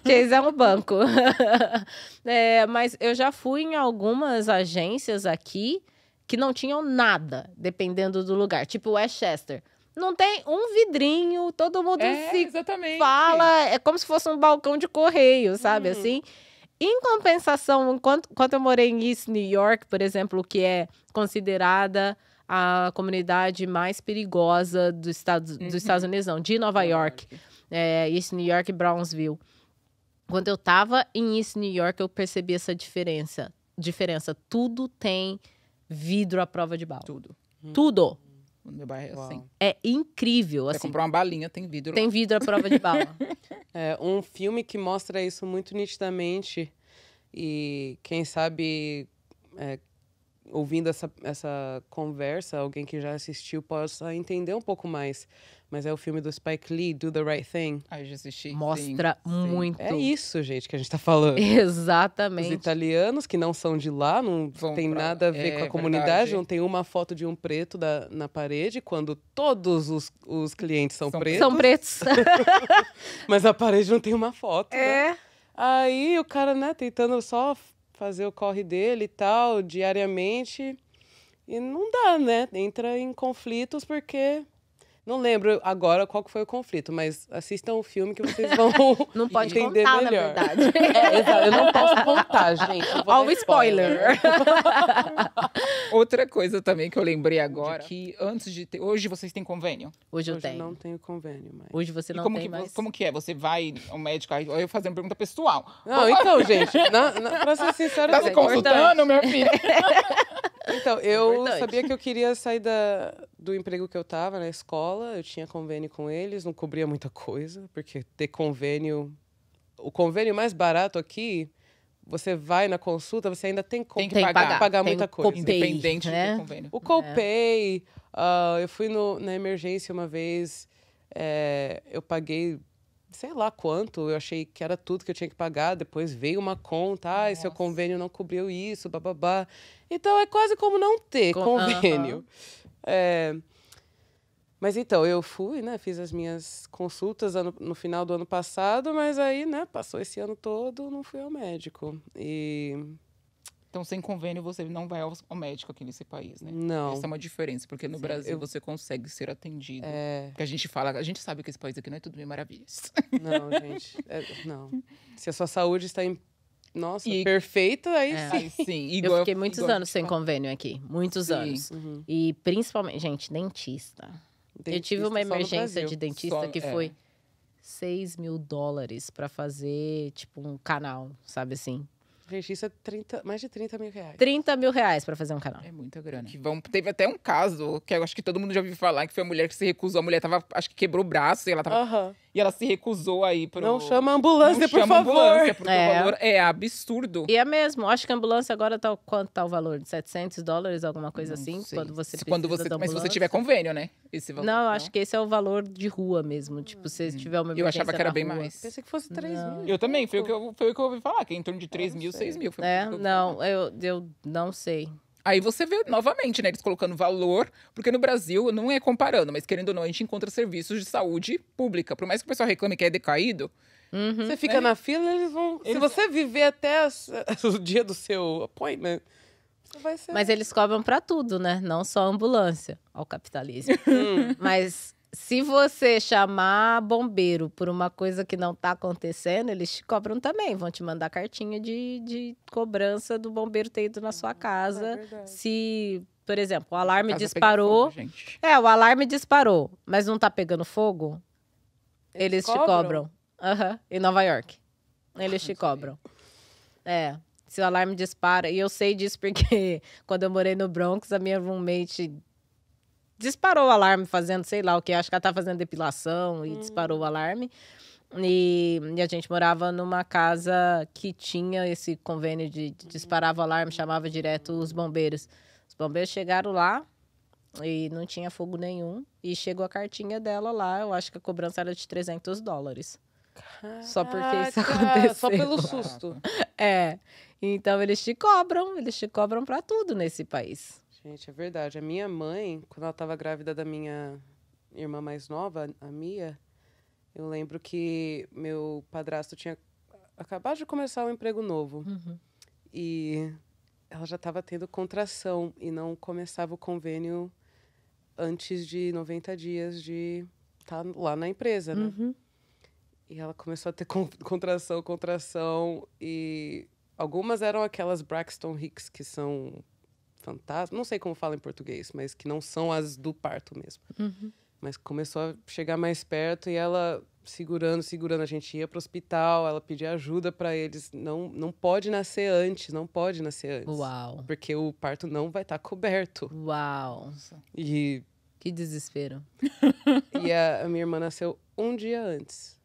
Speaker 1: <laughs> chase é um banco. <laughs> é, mas eu já fui em algumas agências aqui que não tinham nada, dependendo do lugar. Tipo Westchester não tem um vidrinho, todo mundo é, se exatamente. fala, é como se fosse um balcão de correio, sabe uhum. assim? Em compensação, enquanto, enquanto eu morei em East New York, por exemplo, que é considerada a comunidade mais perigosa uhum. dos Estados Unidos, não, de Nova York, é, East New York e Brownsville. Quando eu estava em East New York, eu percebi essa diferença. Diferença, tudo tem vidro à prova de bala. Tudo. Tudo
Speaker 2: meu bairro é assim. Uau. assim.
Speaker 1: É incrível.
Speaker 2: Assim, comprou uma balinha, tem vidro. Tem lá. vidro à prova de bala.
Speaker 1: <laughs>
Speaker 2: é, um filme que mostra isso muito nitidamente e quem sabe é, ouvindo essa, essa conversa, alguém que já assistiu possa entender um pouco mais mas é o filme do Spike Lee, Do the Right Thing. Ai, já assisti. Mostra sim, muito. Sim. É isso, gente, que a gente tá falando. Exatamente. Os italianos que não são de lá, não Vão tem pra... nada a ver é, com a comunidade, verdade. não tem uma foto de um preto da, na parede, quando todos os, os clientes são, são pretos. São pretos. <laughs> <laughs> Mas a parede não tem uma foto. Né? É. Né? Aí o cara, né, tentando só fazer o corre dele e tal, diariamente. E não dá, né? Entra em conflitos porque não lembro agora qual foi o conflito, mas assistam o filme que vocês vão <laughs> não pode entender contar, melhor. Na verdade. É, exato. Eu não <laughs> posso contar, gente. Olha spoiler. spoiler.
Speaker 3: <laughs> Outra coisa também que eu lembrei agora, que antes de ter, hoje vocês têm convênio? Hoje eu hoje tenho.
Speaker 2: Não tenho convênio mais.
Speaker 3: Hoje você não como tem que, mais. Como que é? Você vai ao médico aí, eu fazendo pergunta pessoal.
Speaker 2: Não, então, gente, na, na, pra ser sincera, tá se é consultando, meu filho. Então, é eu Importante. sabia que eu queria sair da, do emprego que eu estava na escola, eu tinha convênio com eles, não cobria muita coisa, porque ter convênio. O convênio mais barato aqui, você vai na consulta, você ainda tem, tem que pagar, pagar, pagar tem muita coisa. Copay, Independente né? do convênio. O copay, é. uh, eu fui no, na emergência uma vez, é, eu paguei sei lá quanto, eu achei que era tudo que eu tinha que pagar, depois veio uma conta, ah, Nossa. seu convênio não cobriu isso, bababá. Então é quase como não ter convênio. É... Mas então, eu fui, né, fiz as minhas consultas ano, no final do ano passado, mas aí, né, passou esse ano todo, não fui ao médico. E
Speaker 3: então, sem convênio,
Speaker 2: você não vai ao, médico
Speaker 3: aqui nesse país, né? Não. Essa é uma diferença, porque no Sim, Brasil eu... você consegue ser atendido. É. Porque a gente fala, a gente sabe que esse país aqui não é tudo mil maravilhas. <laughs> Não, gente. É, não. Se a sua
Speaker 1: saúde está em nossa, e... perfeito, aí é, sim. sim. <laughs> Igual, eu fiquei muitos igual, anos sem convênio aqui. Muitos sim. anos. Uhum. E principalmente, gente, dentista. dentista eu tive uma emergência de dentista só, que é. foi 6 mil dólares para fazer, tipo, um canal, sabe assim?
Speaker 2: registra 30, mais de 30 mil reais.
Speaker 1: 30 mil reais pra fazer um canal.
Speaker 3: É muita grana. Que vão, teve até um caso, que eu acho que todo mundo já ouviu falar, que foi a mulher que se recusou. A mulher tava, acho que quebrou o braço e ela tava. E ela se recusou aí pro. Não
Speaker 2: chama ambulância,
Speaker 1: não por chama favor. Ambulância, porque é. o valor
Speaker 3: é absurdo.
Speaker 1: E é mesmo. Acho que a ambulância agora tá quanto tá o valor? De 700 dólares, alguma coisa não assim? Sei. Quando você se quando você Mas se você tiver convênio, né? Esse valor. Não, não, acho que esse é o valor de rua mesmo. Tipo, se uhum. tiver uma Eu achava que era bem rua. mais. Pensei que fosse 3 não. mil. Eu também. Foi o, que eu,
Speaker 3: foi o que eu ouvi falar, que é em torno de 3 mil, 6 mil. Foi é,
Speaker 1: não, eu, eu não sei. Aí você
Speaker 3: vê novamente, né, eles colocando valor, porque no Brasil, não é comparando, mas querendo ou não, a gente encontra serviços de saúde pública. Por mais que o pessoal reclame que é decaído, Uhum. Você fica né? na fila,
Speaker 2: eles vão.
Speaker 1: Eles... Se você viver até as, <laughs>
Speaker 2: o dia do seu appointment.
Speaker 1: Vai ser... Mas eles cobram para tudo, né? Não só ambulância. Ao capitalismo. Hum. Mas se você chamar bombeiro por uma coisa que não está acontecendo, eles te cobram também. Vão te mandar cartinha de, de cobrança do bombeiro ter ido na sua uhum, é casa. É se, por exemplo, o alarme disparou. Fogo, é, o alarme disparou, mas não está pegando fogo, eles, eles cobram? te cobram. Uhum. Em Nova York. Eles te cobram. É. Se o alarme dispara. E eu sei disso porque <laughs> quando eu morei no Bronx, a minha roommate disparou o alarme fazendo sei lá o que. Acho que ela tá fazendo depilação e uhum. disparou o alarme. E, e, a gente morava numa casa que tinha esse convênio de, de uhum. disparava o alarme, chamava direto os bombeiros. Os bombeiros chegaram lá e não tinha fogo nenhum. E chegou a cartinha dela lá, eu acho que a cobrança era de 300 dólares.
Speaker 2: Caraca, só porque isso aconteceu. Só pelo susto.
Speaker 1: <laughs> É. Então eles te cobram, eles te cobram para tudo nesse país.
Speaker 2: Gente, é verdade. A minha mãe, quando ela estava grávida da minha irmã mais nova, a Mia, eu lembro que meu padrasto tinha acabado de começar um emprego novo. Uhum. E ela já estava tendo contração e não começava o convênio antes de 90 dias de estar tá lá na empresa, né? Uhum. E ela começou a ter contração, contração e algumas eram aquelas Braxton Hicks que são fantasma, não sei como fala em português, mas que não são as do parto mesmo. Uhum. Mas começou a chegar mais perto e ela segurando, segurando, a gente ia para o hospital, ela pedia ajuda para eles, não não pode nascer antes, não pode nascer antes. Uau. Porque o parto não vai estar tá coberto. Uau. E que desespero. <laughs> E a, a minha irmã nasceu um dia antes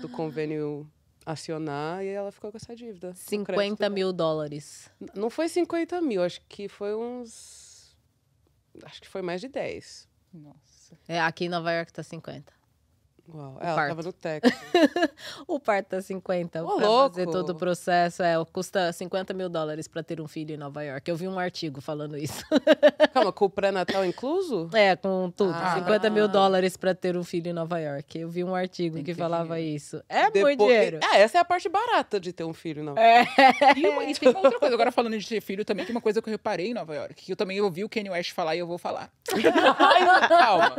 Speaker 2: do convênio acionar e ela ficou com essa dívida. 50
Speaker 1: mil dólares. Não foi 50 mil, acho que foi uns. Acho que foi mais de 10. Nossa. É, aqui em Nova York tá 50. Uau, é, ela parto. tava no Texas. <laughs> o parto é tá 50. Ô, pra louco. fazer todo o processo. É, custa 50 mil dólares para ter um filho em Nova York. Eu vi um artigo falando isso. <laughs> Calma, com o pré-natal incluso? É, com tudo. Ah. 50 mil dólares para ter um filho em Nova York. Eu vi um artigo que, que falava dinheiro. isso. É Depois, muito dinheiro.
Speaker 2: É, essa é a parte barata de ter um filho em Nova
Speaker 3: York. É. E, uma, e tem uma outra coisa, agora falando de ter filho também, tem uma coisa que eu reparei em Nova York, que eu também ouvi o Kanye West falar e eu vou falar.
Speaker 2: <laughs> Calma.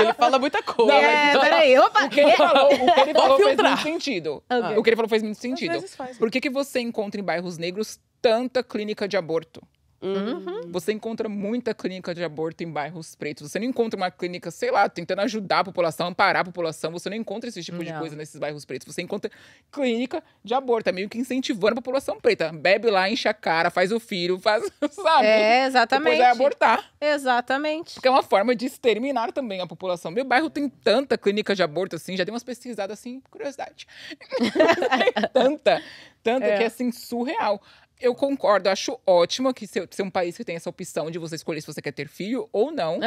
Speaker 2: Ele fala muita é, coisa. Não,
Speaker 3: é, peraí, eu Opa! O que ele falou, o que ele falou fez muito sentido. Okay. Ah. O que ele falou fez muito sentido. Por que, que você encontra em bairros negros tanta clínica de aborto? Uhum. uhum. Você encontra muita clínica de aborto em bairros pretos. Você não encontra uma clínica, sei lá, tentando ajudar a população, amparar a população. Você não encontra esse tipo não. de coisa nesses bairros pretos. Você encontra clínica de aborto. É meio que incentivando a população preta. Bebe lá, enche a cara, faz o filho, faz, <laughs> sabe? É, exatamente. Depois vai abortar. Exatamente. Porque é uma forma de exterminar também a população. Meu bairro tem tanta clínica de aborto assim, já dei umas pesquisadas assim, curiosidade. <laughs> tanta, tanta é. que é assim, surreal eu concordo, acho ótimo que ser, ser um país que tem essa opção de você escolher se você quer ter filho ou não. Uhum.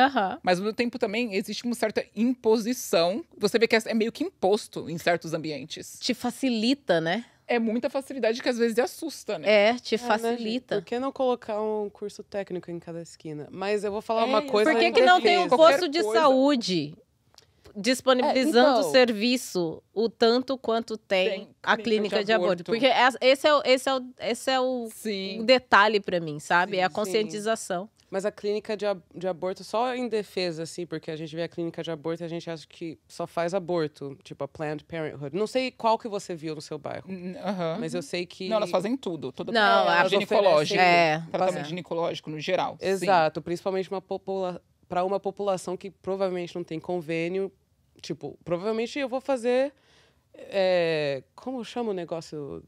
Speaker 3: Mas ao mesmo tempo também existe uma certa imposição. Você vê que é, é meio que imposto em certos ambientes. Te facilita, né? É muita facilidade que às vezes assusta, né? É, te facilita. É, né,
Speaker 2: Por que não colocar um curso técnico em cada esquina? Mas eu vou falar é, uma coisa. Por que, que não tem um curso de coisa?
Speaker 1: saúde? disponibilizando é, então, o serviço o tanto quanto tem, tem a clínica de, de aborto. aborto. Porque é, esse é o, esse é o, esse é o, detalhe para mim, sabe? Sim, é a conscientização. Sim.
Speaker 2: Mas a clínica de, de aborto, só em defesa, assim, porque a gente vê a clínica de aborto e a gente acha que só faz aborto, tipo a Planned Parenthood. Não sei qual que você viu no seu bairro, uhum. mas eu sei que... Não, elas fazem tudo. Toda Não, a ginecológico, é, tratamento é. ginecológico no geral. Exato, sim. principalmente uma população para uma população que provavelmente não tem convênio Tipo, provavelmente eu vou fazer. É, como chama o negócio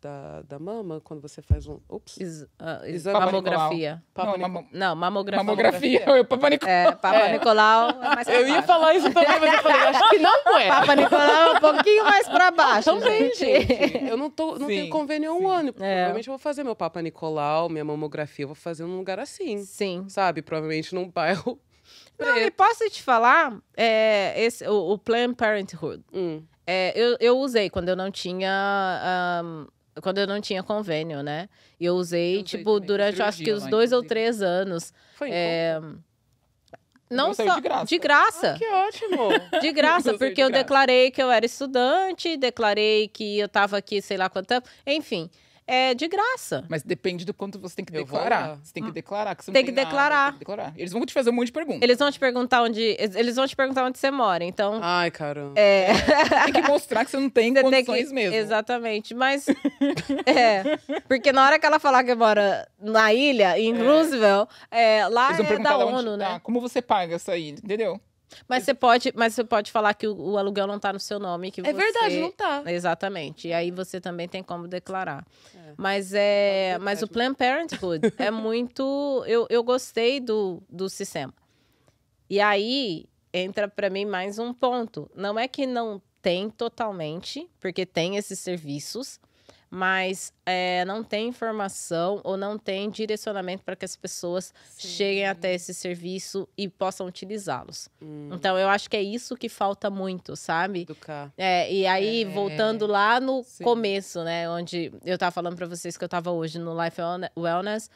Speaker 2: da, da mama quando você faz um. Ups. Is, uh, is, mamografia. Papa não, mam
Speaker 1: não, mamografia. Mamografia. <laughs> Eu, Papa Nicolau. É, Papa é. Nicolau é Eu ia falar isso também, mas eu falei, acho que não é. Papa Nicolau é um pouquinho mais pra baixo. Também, gente. gente. Eu não, tô, não sim, tenho
Speaker 2: convênio há um ano. É. Provavelmente eu vou fazer meu Papa Nicolau, minha mamografia, eu vou fazer num lugar assim. Sim.
Speaker 1: Sabe? Provavelmente num bairro não, e posso te falar, é, esse, o, o Planned Parenthood. Hum. É, eu, eu usei quando eu não tinha. Um, quando eu não tinha convênio, né? E eu usei, eu tipo, também. durante Cirurgia, acho que os dois ou três anos. Foi é, Não só de graça. De graça. Ah, que ótimo. <laughs> De graça, porque de eu declarei que eu era estudante, declarei que eu estava aqui, sei lá quanto tempo. Enfim, é de graça.
Speaker 3: Mas depende do quanto você tem que declarar. Você tem que hum. declarar
Speaker 1: que você tem, não tem que declarar. Tem que declarar. Eles vão te fazer um monte de perguntas. Eles vão te perguntar onde, eles vão te perguntar onde você mora. Então, Ai, caramba. É. é. Tem que mostrar que você não tem você condições tem que... mesmo. Exatamente, mas <laughs> é, porque na hora que ela falar que mora na ilha em é. Roosevelt, é, lá eles vão é perguntar da onde, ONU, né? Tá, como você paga essa ilha, entendeu? Mas você pode, mas você pode falar que o, o aluguel não está no seu nome. Que é você... verdade, não está. Exatamente. E aí você também tem como declarar. É. Mas é, mas é o Planned Parenthood é <laughs> muito. Eu, eu gostei do, do sistema. E aí entra para mim mais um ponto. Não é que não tem totalmente, porque tem esses serviços, mas é, não tem informação ou não tem direcionamento para que as pessoas Sim. cheguem até esse serviço e possam utilizá-los. Hum. Então, eu acho que é isso que falta muito, sabe? Educar. É, e aí, é. voltando lá no Sim. começo, né? Onde eu estava falando para vocês que eu estava hoje no Life Wellness.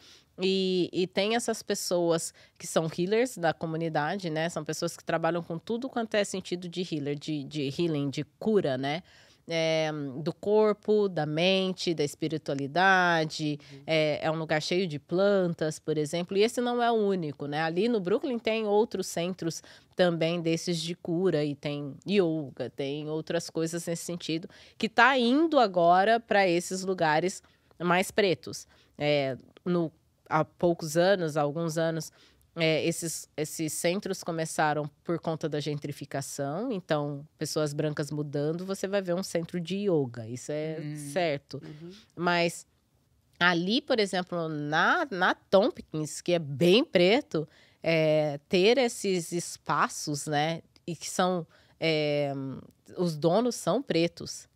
Speaker 1: E, e, tem essas pessoas que são healers da comunidade, né? São pessoas que trabalham com tudo quanto é sentido de healer, de, de healing, de cura, né? é, do corpo, da mente, da espiritualidade. Uhum. É, é, um lugar cheio de plantas, por exemplo. E esse não é o único, né? Ali no Brooklyn tem outros centros também desses de cura e tem yoga, tem outras coisas nesse sentido que está indo agora para esses lugares mais pretos. É, no, há poucos anos, há alguns anos é, esses, esses centros começaram por conta da gentrificação, então pessoas brancas mudando, você vai ver um centro de yoga, isso é hum. certo. Uhum. Mas ali, por exemplo, na, na Tompkins, que é bem preto, é, ter esses espaços, né, e que são. É, os donos são pretos.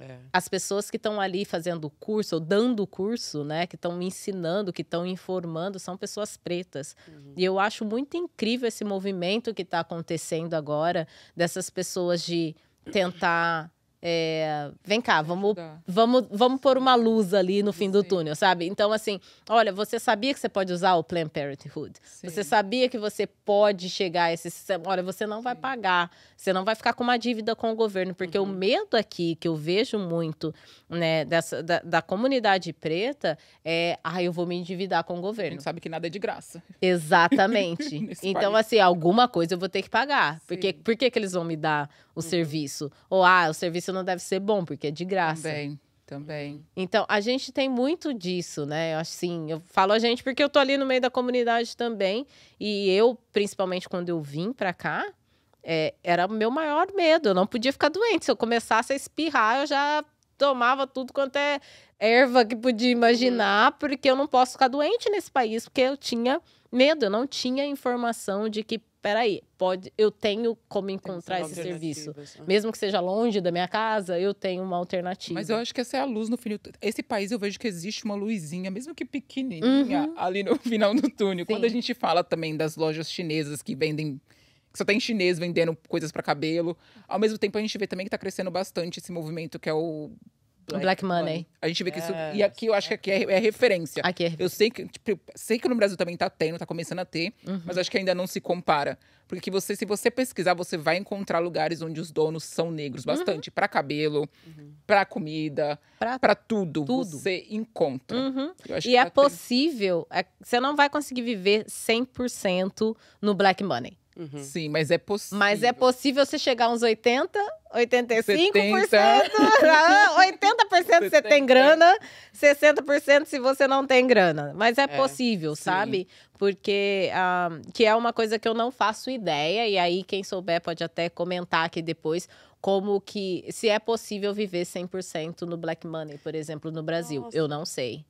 Speaker 1: É. As pessoas que estão ali fazendo curso ou dando curso, né, que estão ensinando, que estão informando, são pessoas pretas. Uhum. E eu acho muito incrível esse movimento que está acontecendo agora dessas pessoas de tentar é, vem cá, vamos, vamos, vamos pôr uma luz ali no fim do túnel, sabe? Então, assim, olha, você sabia que você pode usar o Planned Parenthood? Sim. Você sabia que você pode chegar a esse sistema? Olha, você não vai pagar, você não vai ficar com uma dívida com o governo, porque uhum. o medo aqui que eu vejo muito, né, dessa, da, da, comunidade preta é, ah, eu vou me endividar com o governo. A gente sabe que nada é de graça. Exatamente. <laughs> então, país. assim, alguma coisa eu vou ter que pagar. Porque, por que, que eles vão me dar o uhum. serviço? Ou, ah, o serviço não deve ser bom, porque é de graça. Também, também. Então, a gente tem muito disso, né? Assim, eu falo a gente porque eu tô ali no meio da comunidade também. E eu, principalmente quando eu vim para cá, é, era o meu maior medo. Eu não podia ficar doente. Se eu começasse a espirrar, eu já tomava tudo quanto é erva que podia imaginar, porque eu não posso ficar doente nesse país, porque eu tinha medo, eu não tinha informação de que peraí, pode, eu tenho como encontrar esse serviço. Né? Mesmo que seja longe da minha casa, eu tenho uma alternativa. Mas eu acho que essa é a luz no fim. Esse
Speaker 3: país eu vejo que existe uma luzinha, mesmo que pequenininha, uhum. ali no <laughs> final do túnel. Sim. Quando a gente fala também das lojas chinesas que vendem que só tem chinês vendendo coisas para cabelo. Ao mesmo tempo, a gente vê também que está crescendo bastante esse movimento que é o
Speaker 1: Black, Black Money. Money. A gente vê que isso. É, e
Speaker 3: aqui eu acho que aqui é, é referência. Aqui é referência. Eu sei que, tipo, sei que no Brasil também tá tendo, tá começando a ter, uhum. mas acho que ainda não se compara. Porque você, se você pesquisar, você vai encontrar lugares onde os donos são negros bastante. Uhum. para cabelo, uhum. para comida, para tudo, tudo.
Speaker 1: Você encontra. Uhum. E é tá possível. É, você não vai conseguir viver 100% no Black Money. Uhum. Sim, mas é possível. Mas é possível você chegar uns 80, 85%, 70. 80% você tem grana, 60% se você não tem grana. Mas é, é possível, sim. sabe? Porque um, ah, que é uma coisa que eu não faço ideia, e aí quem souber pode até comentar aqui depois como que se é possível viver 100% no black money, por exemplo, no Brasil. Nossa. Eu não sei.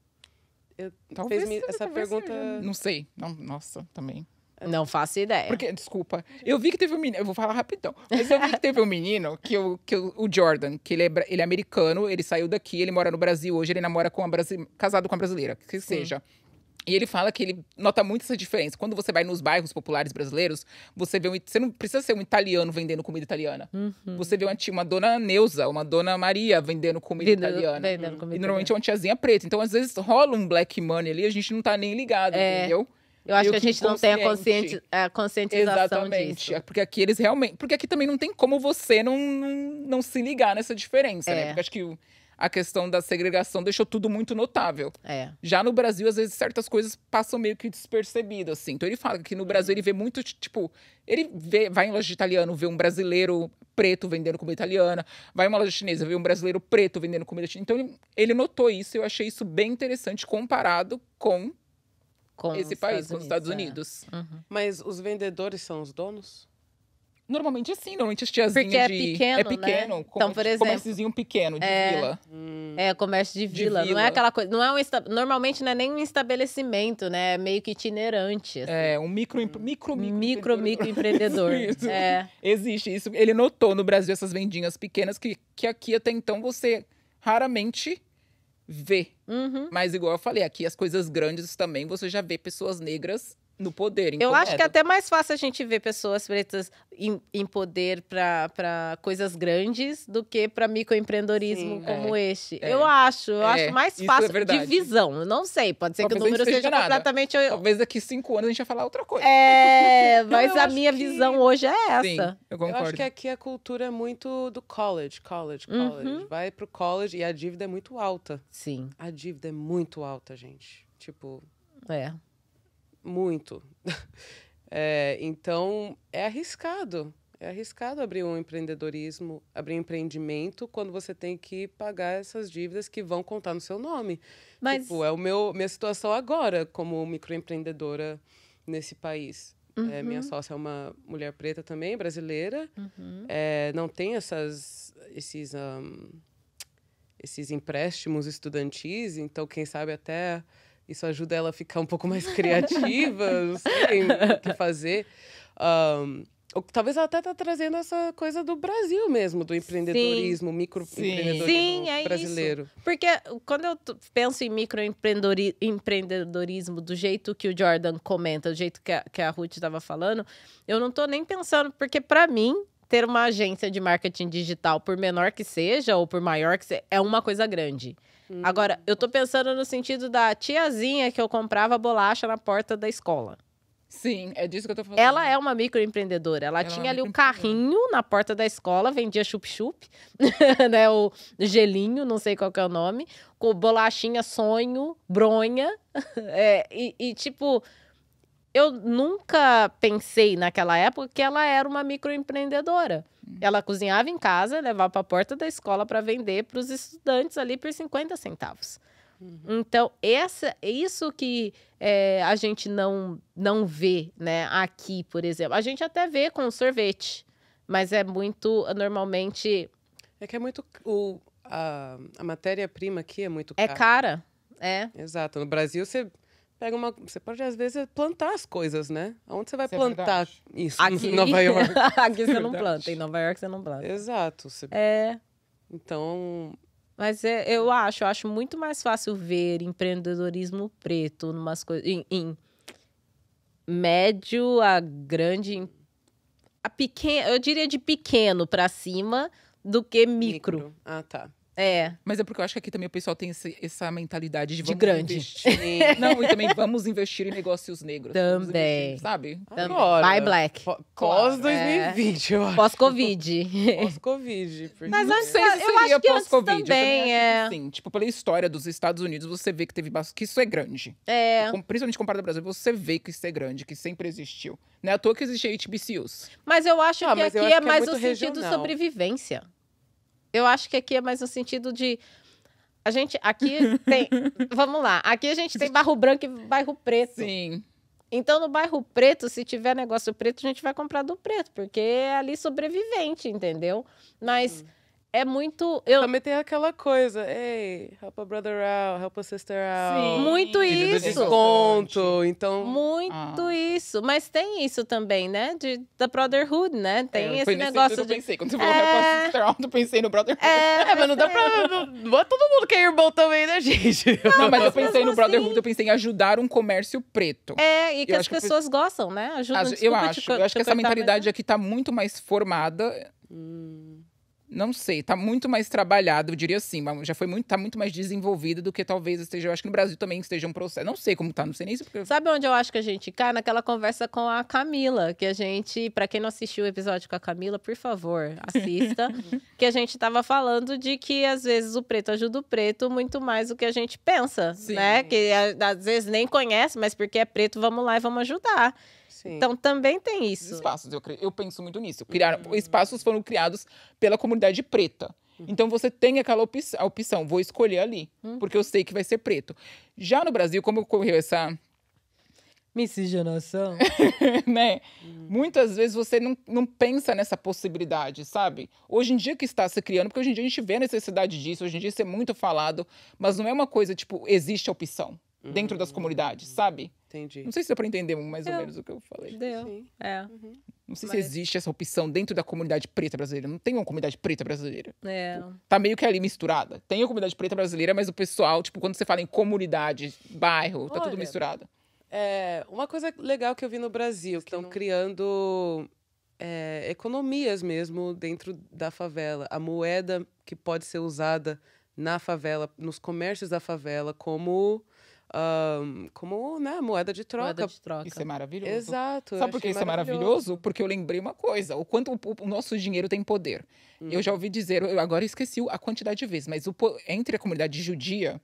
Speaker 2: Eu, Talvez essa pergunta. Não sei.
Speaker 1: Não, nossa,
Speaker 3: também. É. Não faço ideia. Porque, desculpa, eu vi que teve um menino, eu vou falar rapidão, mas eu vi que teve um menino, que, eu, que eu, o Jordan, que ele é, ele é americano, ele saiu daqui, ele mora no Brasil, hoje ele namora com a brasileira, casado com a brasileira, que Sim. seja. E ele fala que ele nota muito essa diferença. Quando você vai nos bairros populares brasileiros, você vê um, você não precisa ser um italiano vendendo comida italiana. Uhum. Você vê uma, tia, uma dona Neuza, uma dona Maria vendendo comida vendendo, italiana. Vendendo comida e normalmente é uma tiazinha preta. Então, às vezes, rola um black money ali, a gente não tá nem ligado, é. entendeu? Eu acho que, a gente não tem a, é, a conscientização Exatamente. disso. É, porque aqui eles realmente. Porque aqui também não tem como você não, não, não se ligar nessa diferença, né? é. né? Porque acho que o, a questão da segregação deixou tudo muito notável. É. Já no Brasil, às vezes, certas coisas passam meio que despercebidas, assim. Então ele fala que no Brasil uhum. ele vê muito, tipo, ele vê, vai em loja de italiano, vê um brasileiro preto vendendo comida italiana, vai em uma loja chinesa, vê um brasileiro preto vendendo comida chinesa. Então ele, ele notou isso e eu achei isso bem interessante comparado com com esse país, Unidos, com os Estados é. Unidos.
Speaker 2: É. Uhum. Mas os vendedores são os donos?
Speaker 3: Normalmente é sim, normalmente as tiazinhas Porque é de... pequeno, É né? pequeno, né? então, por exemplo, comérciozinho pequeno, de é... vila.
Speaker 1: Hum. É, comércio de vila. de vila. Não é aquela coisa, não é um esta... normalmente não é nem um estabelecimento, né? É meio que itinerante. Assim. É,
Speaker 3: um micro, micro, hum. micro, micro, micro empreendedor. <laughs> isso. É. Existe isso. Ele notou no Brasil essas vendinhas pequenas que, que aqui até então você raramente vê. Uhum. Mas, igual eu falei, aqui as coisas grandes também você já vê pessoas negras no poder. Eu acho que é até
Speaker 1: mais fácil a gente ver pessoas pretas em, em poder para coisas grandes do que para microempreendedorismo Sim, como é, este. É, eu acho, eu é, acho mais é fácil é de visão. Eu não sei, pode ser Talvez que o número seja completamente. Talvez daqui cinco anos a gente vai falar outra coisa. É, <laughs> mas a minha que... visão hoje é essa. Sim, eu concordo. Eu acho que
Speaker 2: aqui a cultura é muito do college, college, uhum. college. Uhum. Vai pro college e a dívida é muito alta. Sim. A dívida é muito alta, gente. Tipo. É muito. <laughs> é, então, é arriscado. É arriscado abrir um empreendedorismo, abrir um empreendimento, quando você tem que pagar essas dívidas que vão contar no seu nome. Mas... Tipo, é o meu, minha situação agora como microempreendedora nesse país. Uhum. É, minha uhum. sócia é uma mulher preta também, brasileira. Uhum. É, não tem essas, esses, um, esses empréstimos estudantis, então quem sabe até isso ajuda ela a ficar um pouco mais <laughs> criativa, não sei o que fazer. Um, talvez ela até tá trazendo essa coisa do Brasil mesmo, do empreendedorismo, microempreendedorismo Sim, é brasileiro. Isso.
Speaker 1: Porque uh, quando eu penso em microempreendedorismo do jeito que o Jordan comenta, do jeito que a, que a Ruth estava falando, eu não estou nem pensando, porque para mim, ter uma agência de marketing digital, por menor que seja ou por maior que seja, é uma coisa grande. Agora, eu tô pensando no sentido da tiazinha que eu comprava bolacha na porta da escola.
Speaker 3: Sim, é disso que eu tô falando. Ela é
Speaker 1: uma microempreendedora. Ela, ela é tinha é ali o carrinho na porta da escola, vendia chup-chup, <laughs> né? O gelinho, não sei qual que é o nome. Com bolachinha sonho, bronha. <laughs> É, e, e, tipo, eu nunca pensei naquela época que ela era uma microempreendedora. Uhum. Ela cozinhava em casa, levava para a porta da escola para vender para os estudantes ali por 50 centavos. Uhum. Então, essa, isso que é, a gente não, não vê né, aqui, por exemplo. A gente até vê com sorvete, mas é muito, normalmente... É que é muito... O, a, a
Speaker 2: matéria-prima aqui é
Speaker 1: muito é cara. É cara, é.
Speaker 2: Exato. No Brasil, você pega uma. Você pode, às vezes, plantar as coisas,
Speaker 1: né? Onde você vai isso é plantar é isso? Aqui, em Nova York. <laughs> aqui você <laughs> é não planta, em Nova York você não planta. Exato. Você... É. Então. Mas é, eu acho, eu acho muito mais fácil ver empreendedorismo preto coisas. Em, em, médio a grande. A pequeno, eu diria de pequeno para cima do que micro. micro. Ah, tá. É. Mas é porque eu acho que aqui também o pessoal tem esse, essa mentalidade de, de grande. Investir... <laughs> Não, e também vamos
Speaker 3: investir em negócios negros. Também. sabe? Agora. Buy black.
Speaker 1: Pós-2020, é. eu acho. Pós-Covid. <laughs>
Speaker 3: Pós-Covid. Mas não sei se seria pós-Covid. Também, também é. Sim, tipo, pela história dos Estados Unidos, você vê que teve que isso é grande. É. Principalmente comparado ao Brasil, você vê que isso é grande, que sempre existiu. Não é à toa que existe HBCUs.
Speaker 1: Mas eu acho ah, que aqui é, que é mais o regional. sentido sobrevivência eu acho que aqui é mais no sentido de a gente aqui tem, <laughs> vamos lá, aqui a gente tem bairro branco e bairro preto. Sim. Então, no bairro preto, se tiver negócio preto, a gente vai comprar do preto, porque é ali sobrevivente, entendeu? Mas hum é muito. Eu... Também tem aquela coisa, hey, help a brother out,
Speaker 2: help a sister out. Sim. Muito isso. Desconto, então. Muito ah.
Speaker 1: isso. Mas tem isso também, né? De, da brotherhood, né? É, tem é, esse negócio. Que eu de... pensei, quando você é. falou help a sister out, eu pensei no brotherhood. É, é mas não dá pra. É. Não, todo mundo quer irmão também, né,
Speaker 3: gente? Não, não mas eu pensei no assim... brotherhood, eu pensei em ajudar um comércio preto. É, e que eu as pessoas que...
Speaker 1: gostam, né? Ajudam, As... eu acho. eu acho que essa mentalidade
Speaker 3: aqui tá muito mais formada. Hum. Não sei, tá muito mais trabalhado, eu diria assim, já foi muito, tá muito mais desenvolvido do que
Speaker 1: talvez esteja. Eu acho que no Brasil também esteja um processo. Não sei como tá, não sei nem se. Porque... Sabe onde eu acho que a gente cai? Naquela conversa com a Camila, que a gente, para quem não assistiu o episódio com a Camila, por favor, assista. <laughs> que a gente tava falando de que às vezes o preto ajuda o preto muito mais do que a gente pensa, né? Sim. né? Que às vezes nem conhece, mas porque é preto, vamos lá e vamos ajudar. Sim. Então também tem isso. espaços, eu, eu penso muito nisso. Uhum. Criar, uhum. Espaços foram criados
Speaker 3: pela comunidade preta. Uhum. Então você tem aquela opção, a opção, vou escolher ali, uhum. porque eu sei que vai ser preto. Já no Brasil, como ocorreu essa
Speaker 1: Miscigenação.
Speaker 3: <laughs> né? Uhum. Muitas vezes você não, não pensa nessa possibilidade, sabe? Hoje em dia que está se criando, porque hoje em dia a gente vê a necessidade disso, hoje em dia isso é muito falado, mas não é uma coisa tipo, existe a opção uhum. dentro das comunidades, sabe? Entendi. Não sei se dá pra entender mais Deu. ou menos o que eu falei.
Speaker 1: Deu. Sim. É. Uhum. Não sei Mas... se
Speaker 3: existe essa opção dentro da comunidade preta brasileira. Não tem uma comunidade preta brasileira. É. Tipo, tá meio que ali misturada. Tem a comunidade preta brasileira, mas o pessoal, tipo, quando você fala em comunidade, bairro, tá Olha, tudo misturado.
Speaker 2: É, uma coisa legal que eu vi no Brasil, que estão não... criando é, economias mesmo dentro da favela. A moeda que pode ser usada na favela, nos comércios da favela, como um, como né, moeda de troca. Moeda de troca. Isso é maravilhoso.
Speaker 3: Exato. Sabe por que isso é maravilhoso? Porque eu lembrei uma coisa: o quanto o, o nosso dinheiro tem poder. Hum. Eu uhum. já ouvi dizer, eu agora esqueci a quantidade de vezes, mas o, entre a comunidade judia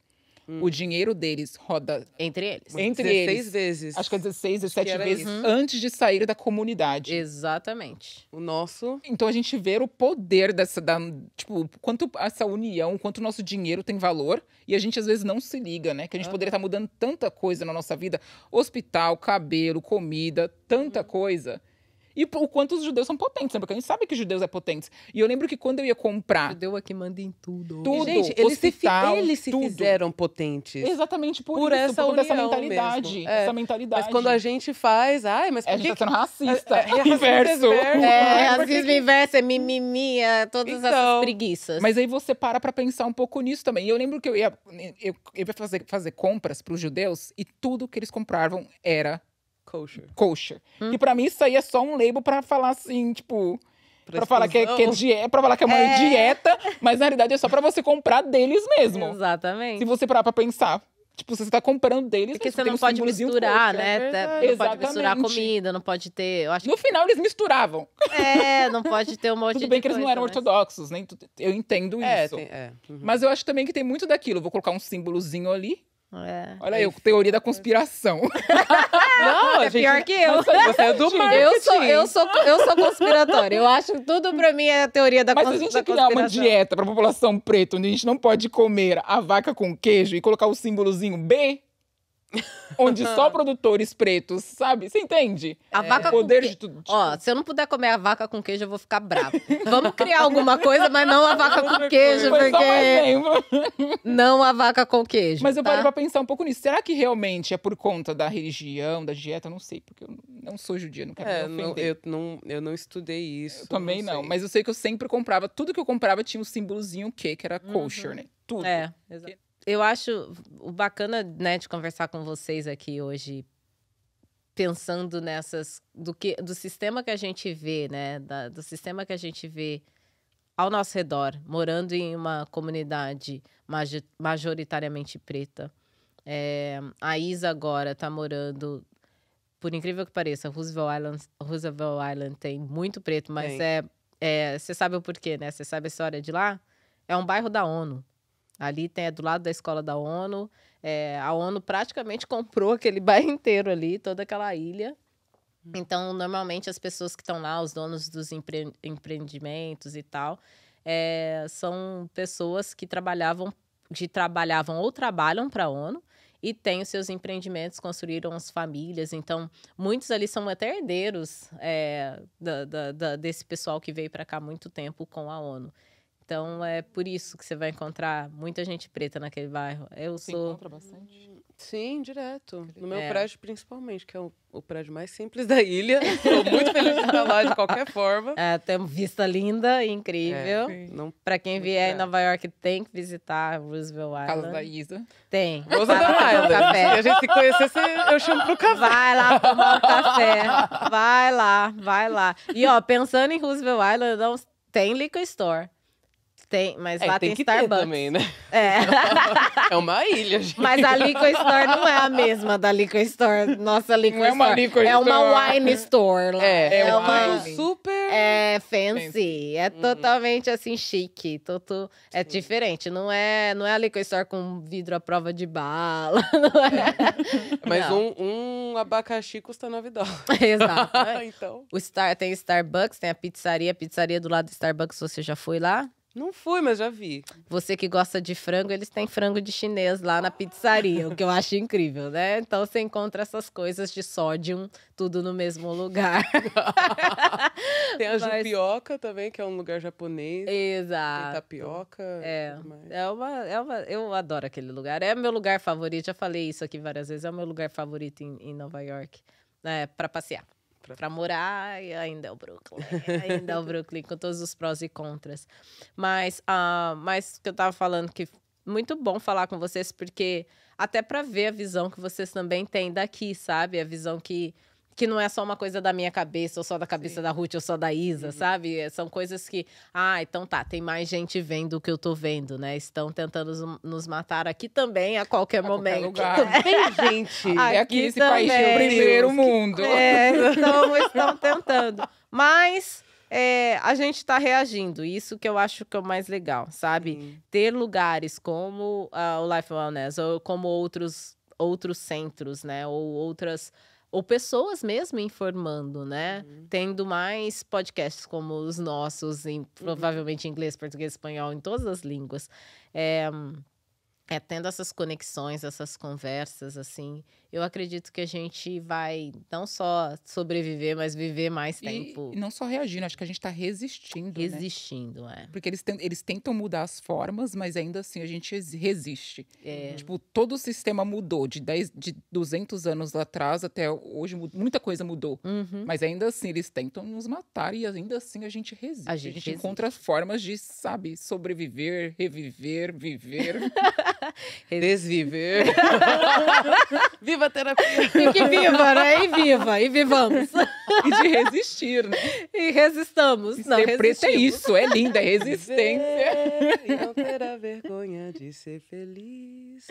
Speaker 3: Hum. O dinheiro deles roda. Entre eles. Entre 16 eles. vezes. Acho que é 16, 17 vezes isso. antes de sair da comunidade. Exatamente. O nosso. Então a gente vê o poder dessa. Da, tipo, quanto essa união, quanto o nosso dinheiro tem valor. E a gente às vezes não se liga, né? Que a gente poderia estar tá mudando tanta coisa na nossa vida: hospital, cabelo, comida, tanta uhum. coisa. E o quanto os judeus são potentes, né? Porque a gente sabe que os judeus é potentes. E eu lembro que
Speaker 2: quando eu ia comprar. O judeu é que manda em tudo. Tudo. Gente, eles, hospital, se, eles se tudo. fizeram potentes.
Speaker 3: Exatamente por, por isso, essa por essa mentalidade. É. Essa mentalidade. Mas quando a
Speaker 2: gente faz. Ai,
Speaker 3: mas é, por a gente que... tá sendo racista. É, é, <laughs> é inverso. É, racismo inverso, é mimimi, é todas então, preguiças. Mas aí você para pra pensar um pouco nisso também. E eu lembro que eu ia, eu, eu ia fazer, fazer compras pros judeus e tudo que eles compravam era Kosher. Kosher. Hum. E pra mim isso aí é só um label pra falar assim, tipo. Pra, pra falar que é, que é dieta, pra falar que é uma é. dieta, mas na realidade é só pra você comprar deles mesmo. Exatamente. Se você parar pra pensar. Tipo, você está comprando deles. Porque é você né? tá, não pode misturar, né? É, não pode misturar comida, não pode ter. Eu acho no que... final, eles misturavam.
Speaker 1: É,
Speaker 3: não pode ter um monte Tudo de. Tudo bem que eles não eram mas... Né? ortodoxos, né? Eu entendo é, isso. Tem, é. uhum. Mas eu acho também que tem muito daquilo. Vou colocar um símbolozinho ali é. Olha é eu, teoria da conspiração.
Speaker 2: <laughs> Não, é gente, pior que eu.
Speaker 3: Você é do marketing. <laughs> Eu sou, eu sou, eu sou conspiratória. Eu acho que tudo pra mim é a teoria da, Mas cons, conspiração. Mas se a gente criar uma dieta pra população preta, onde a gente não pode comer a vaca com queijo e colocar o símbolozinho B, onde só <laughs> produtores pretos, sabe? Você entende?
Speaker 1: A é. vaca o poder com de tudo. Tipo. Ó, se eu não puder comer a vaca com queijo, eu vou ficar bravo. Vamos criar alguma coisa, mas não a vaca com queijo, Foi porque não a vaca com queijo.
Speaker 3: Mas eu tá? parei para pensar um pouco nisso. Será que realmente é por conta da religião, da dieta? Eu não sei, porque eu não sou judia, não quero é, me não, eu não, eu não estudei isso. Eu também não, não mas eu sei que eu sempre comprava,
Speaker 1: tudo que eu comprava tinha um símbolozinho que que era uhum. kosher, uhum. né? Tudo. É, exato eu acho o bacana, né, de conversar com vocês aqui hoje, pensando nessas do que do sistema que a gente vê, né, da, do sistema que a gente vê ao nosso redor, morando em uma comunidade majoritariamente preta. É, a Isa agora está morando, por incrível que pareça, Roosevelt Island, Roosevelt Island tem muito preto, mas Sim. É, é você é, sabe o porquê, né? Você sabe a história de lá? É um bairro da ONU. Ali tem, é do lado da escola da ONU. É, a ONU praticamente <laughs> comprou aquele bairro inteiro ali, toda aquela ilha. Então, normalmente as pessoas que estão lá, os donos dos empre empreendimentos e tal, é, são pessoas que trabalhavam, que trabalhavam ou trabalham para a ONU e têm os seus empreendimentos, construíram as famílias. Então, muitos ali são até herdeiros é, da, da, da, desse pessoal que veio para cá há muito tempo com a ONU. Então é por isso que você vai encontrar muita gente preta naquele bairro. Eu você sou. encontra bastante? Sim, direto. No meu é. prédio,
Speaker 2: principalmente, que é o, o prédio mais simples da ilha.
Speaker 1: Estou <laughs> muito feliz de estar lá de qualquer forma. É, uma vista linda e incrível. É, não... Para quem vier em Nova York, tem que visitar Roosevelt Island. Casa da Isa. Tem. Roosevelt Island. Um Se a gente se conhecesse, eu chamo pro café. Vai
Speaker 2: lá tomar um café.
Speaker 1: Vai lá, vai lá. E ó, pensando em Roosevelt Island, tem liquor store. Tem, mas é, lá tem, tem Starbucks. também, né? É.
Speaker 2: <laughs> é uma ilha, <laughs> gente.
Speaker 1: Mas a Liquor Store não é a mesma da Liquor Store. Nossa é Liquor não Store. É uma Liquor é Uma wine Store lá. É, é, é uma super. É fancy. fancy. É uhum. totalmente assim, chique. Toto... É Sim. diferente. Não é, não é a Liquor Store com vidro à prova de bala. <laughs> Não é. é. Mas não.
Speaker 2: Um, um abacaxi custa 9 dólares. Exato. então.
Speaker 1: O Star, tem Starbucks, tem a pizzaria. A pizzaria do lado do Starbucks, você já foi lá? Não fui, mas já vi. Você que gosta de frango, eles têm frango de chinês lá na pizzaria, o que eu acho incrível, né? Então você encontra essas coisas de sódio, tudo no mesmo lugar. <laughs> Tem a mas... também, que é um lugar japonês. Exato. Tem tapioca. É. É uma, é uma. Eu adoro aquele lugar. É meu lugar favorito. Já falei isso aqui várias vezes. É o meu lugar favorito em, em Nova York, né? Para passear para morar e ainda é o Brooklyn. Ainda é o <laughs> Brooklyn, com todos os prós e contras. Mas, uh, mas que eu estava falando que muito bom falar com vocês, porque até para ver a visão que vocês também têm daqui, sabe? A visão que que não é só uma coisa da minha cabeça, ou só da cabeça Sim. da Ruth, ou só da Isa, uhum. sabe? É, são coisas que, ah, então tá, tem mais gente vendo o que eu tô vendo, né? Estão tentando nos matar aqui também a qualquer a momento. Qualquer lugar. <laughs> Tem <laughs> gente. É aqui, aqui esse também. país é o primeiro <laughs> é, mundo. É, então estão tentando. Mas é, a gente está reagindo. Isso que eu acho que é o mais legal, sabe? Uhum. Ter lugares como uh, o Life Wellness ou como outros outros centros, né? Ou outras ou pessoas mesmo informando, né? Uhum. Tendo mais podcasts como os nossos, em, uhum. provavelmente uhum. inglês, português, espanhol, em todas as línguas. É, é tendo essas conexões, essas conversas, assim, eu acredito que a gente vai não só sobreviver, mas viver mais tempo. E
Speaker 3: não só reagindo, acho que a gente está resistindo. Resistindo, né? é. Porque eles, ten eles tentam mudar as formas, mas ainda assim a gente resiste. É. Tipo, todo o sistema mudou de, 10, de 200 anos atrás até hoje, muita coisa mudou. Uhum. Mas ainda assim eles tentam nos matar e ainda assim a gente resiste. A gente, a gente resiste. encontra formas de, sabe, sobreviver, reviver, viver. <laughs> <laughs> Desviver.
Speaker 1: <laughs>
Speaker 2: viva a terapia.
Speaker 1: Fique viva, né? E viva, e vivamos. <laughs> <laughs> e de resistir. Né? E resistamos. não, ser resistimos. é isso, é linda, <laughs> é resistência. E não
Speaker 2: a vergonha de ser feliz.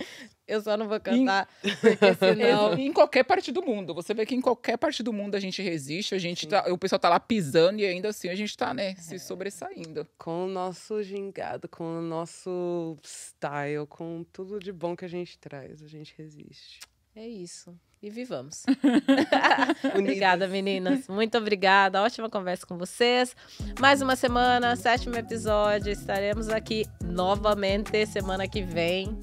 Speaker 2: Eu só
Speaker 3: não vou cantar,
Speaker 2: <laughs> em... porque senão...
Speaker 3: Em qualquer parte do mundo, você vê que em qualquer parte do mundo a gente resiste, a gente tá, o pessoal tá lá pisando e ainda assim a gente tá, né, é. se sobressaindo. Com o
Speaker 2: nosso gingado, com o nosso style, com tudo de bom que a gente traz,
Speaker 1: a gente resiste. É isso. E vivamos. <laughs> obrigada, meninas. Muito obrigada. Ótima conversa com vocês. Mais uma semana, sétimo episódio. Estaremos aqui novamente semana que vem.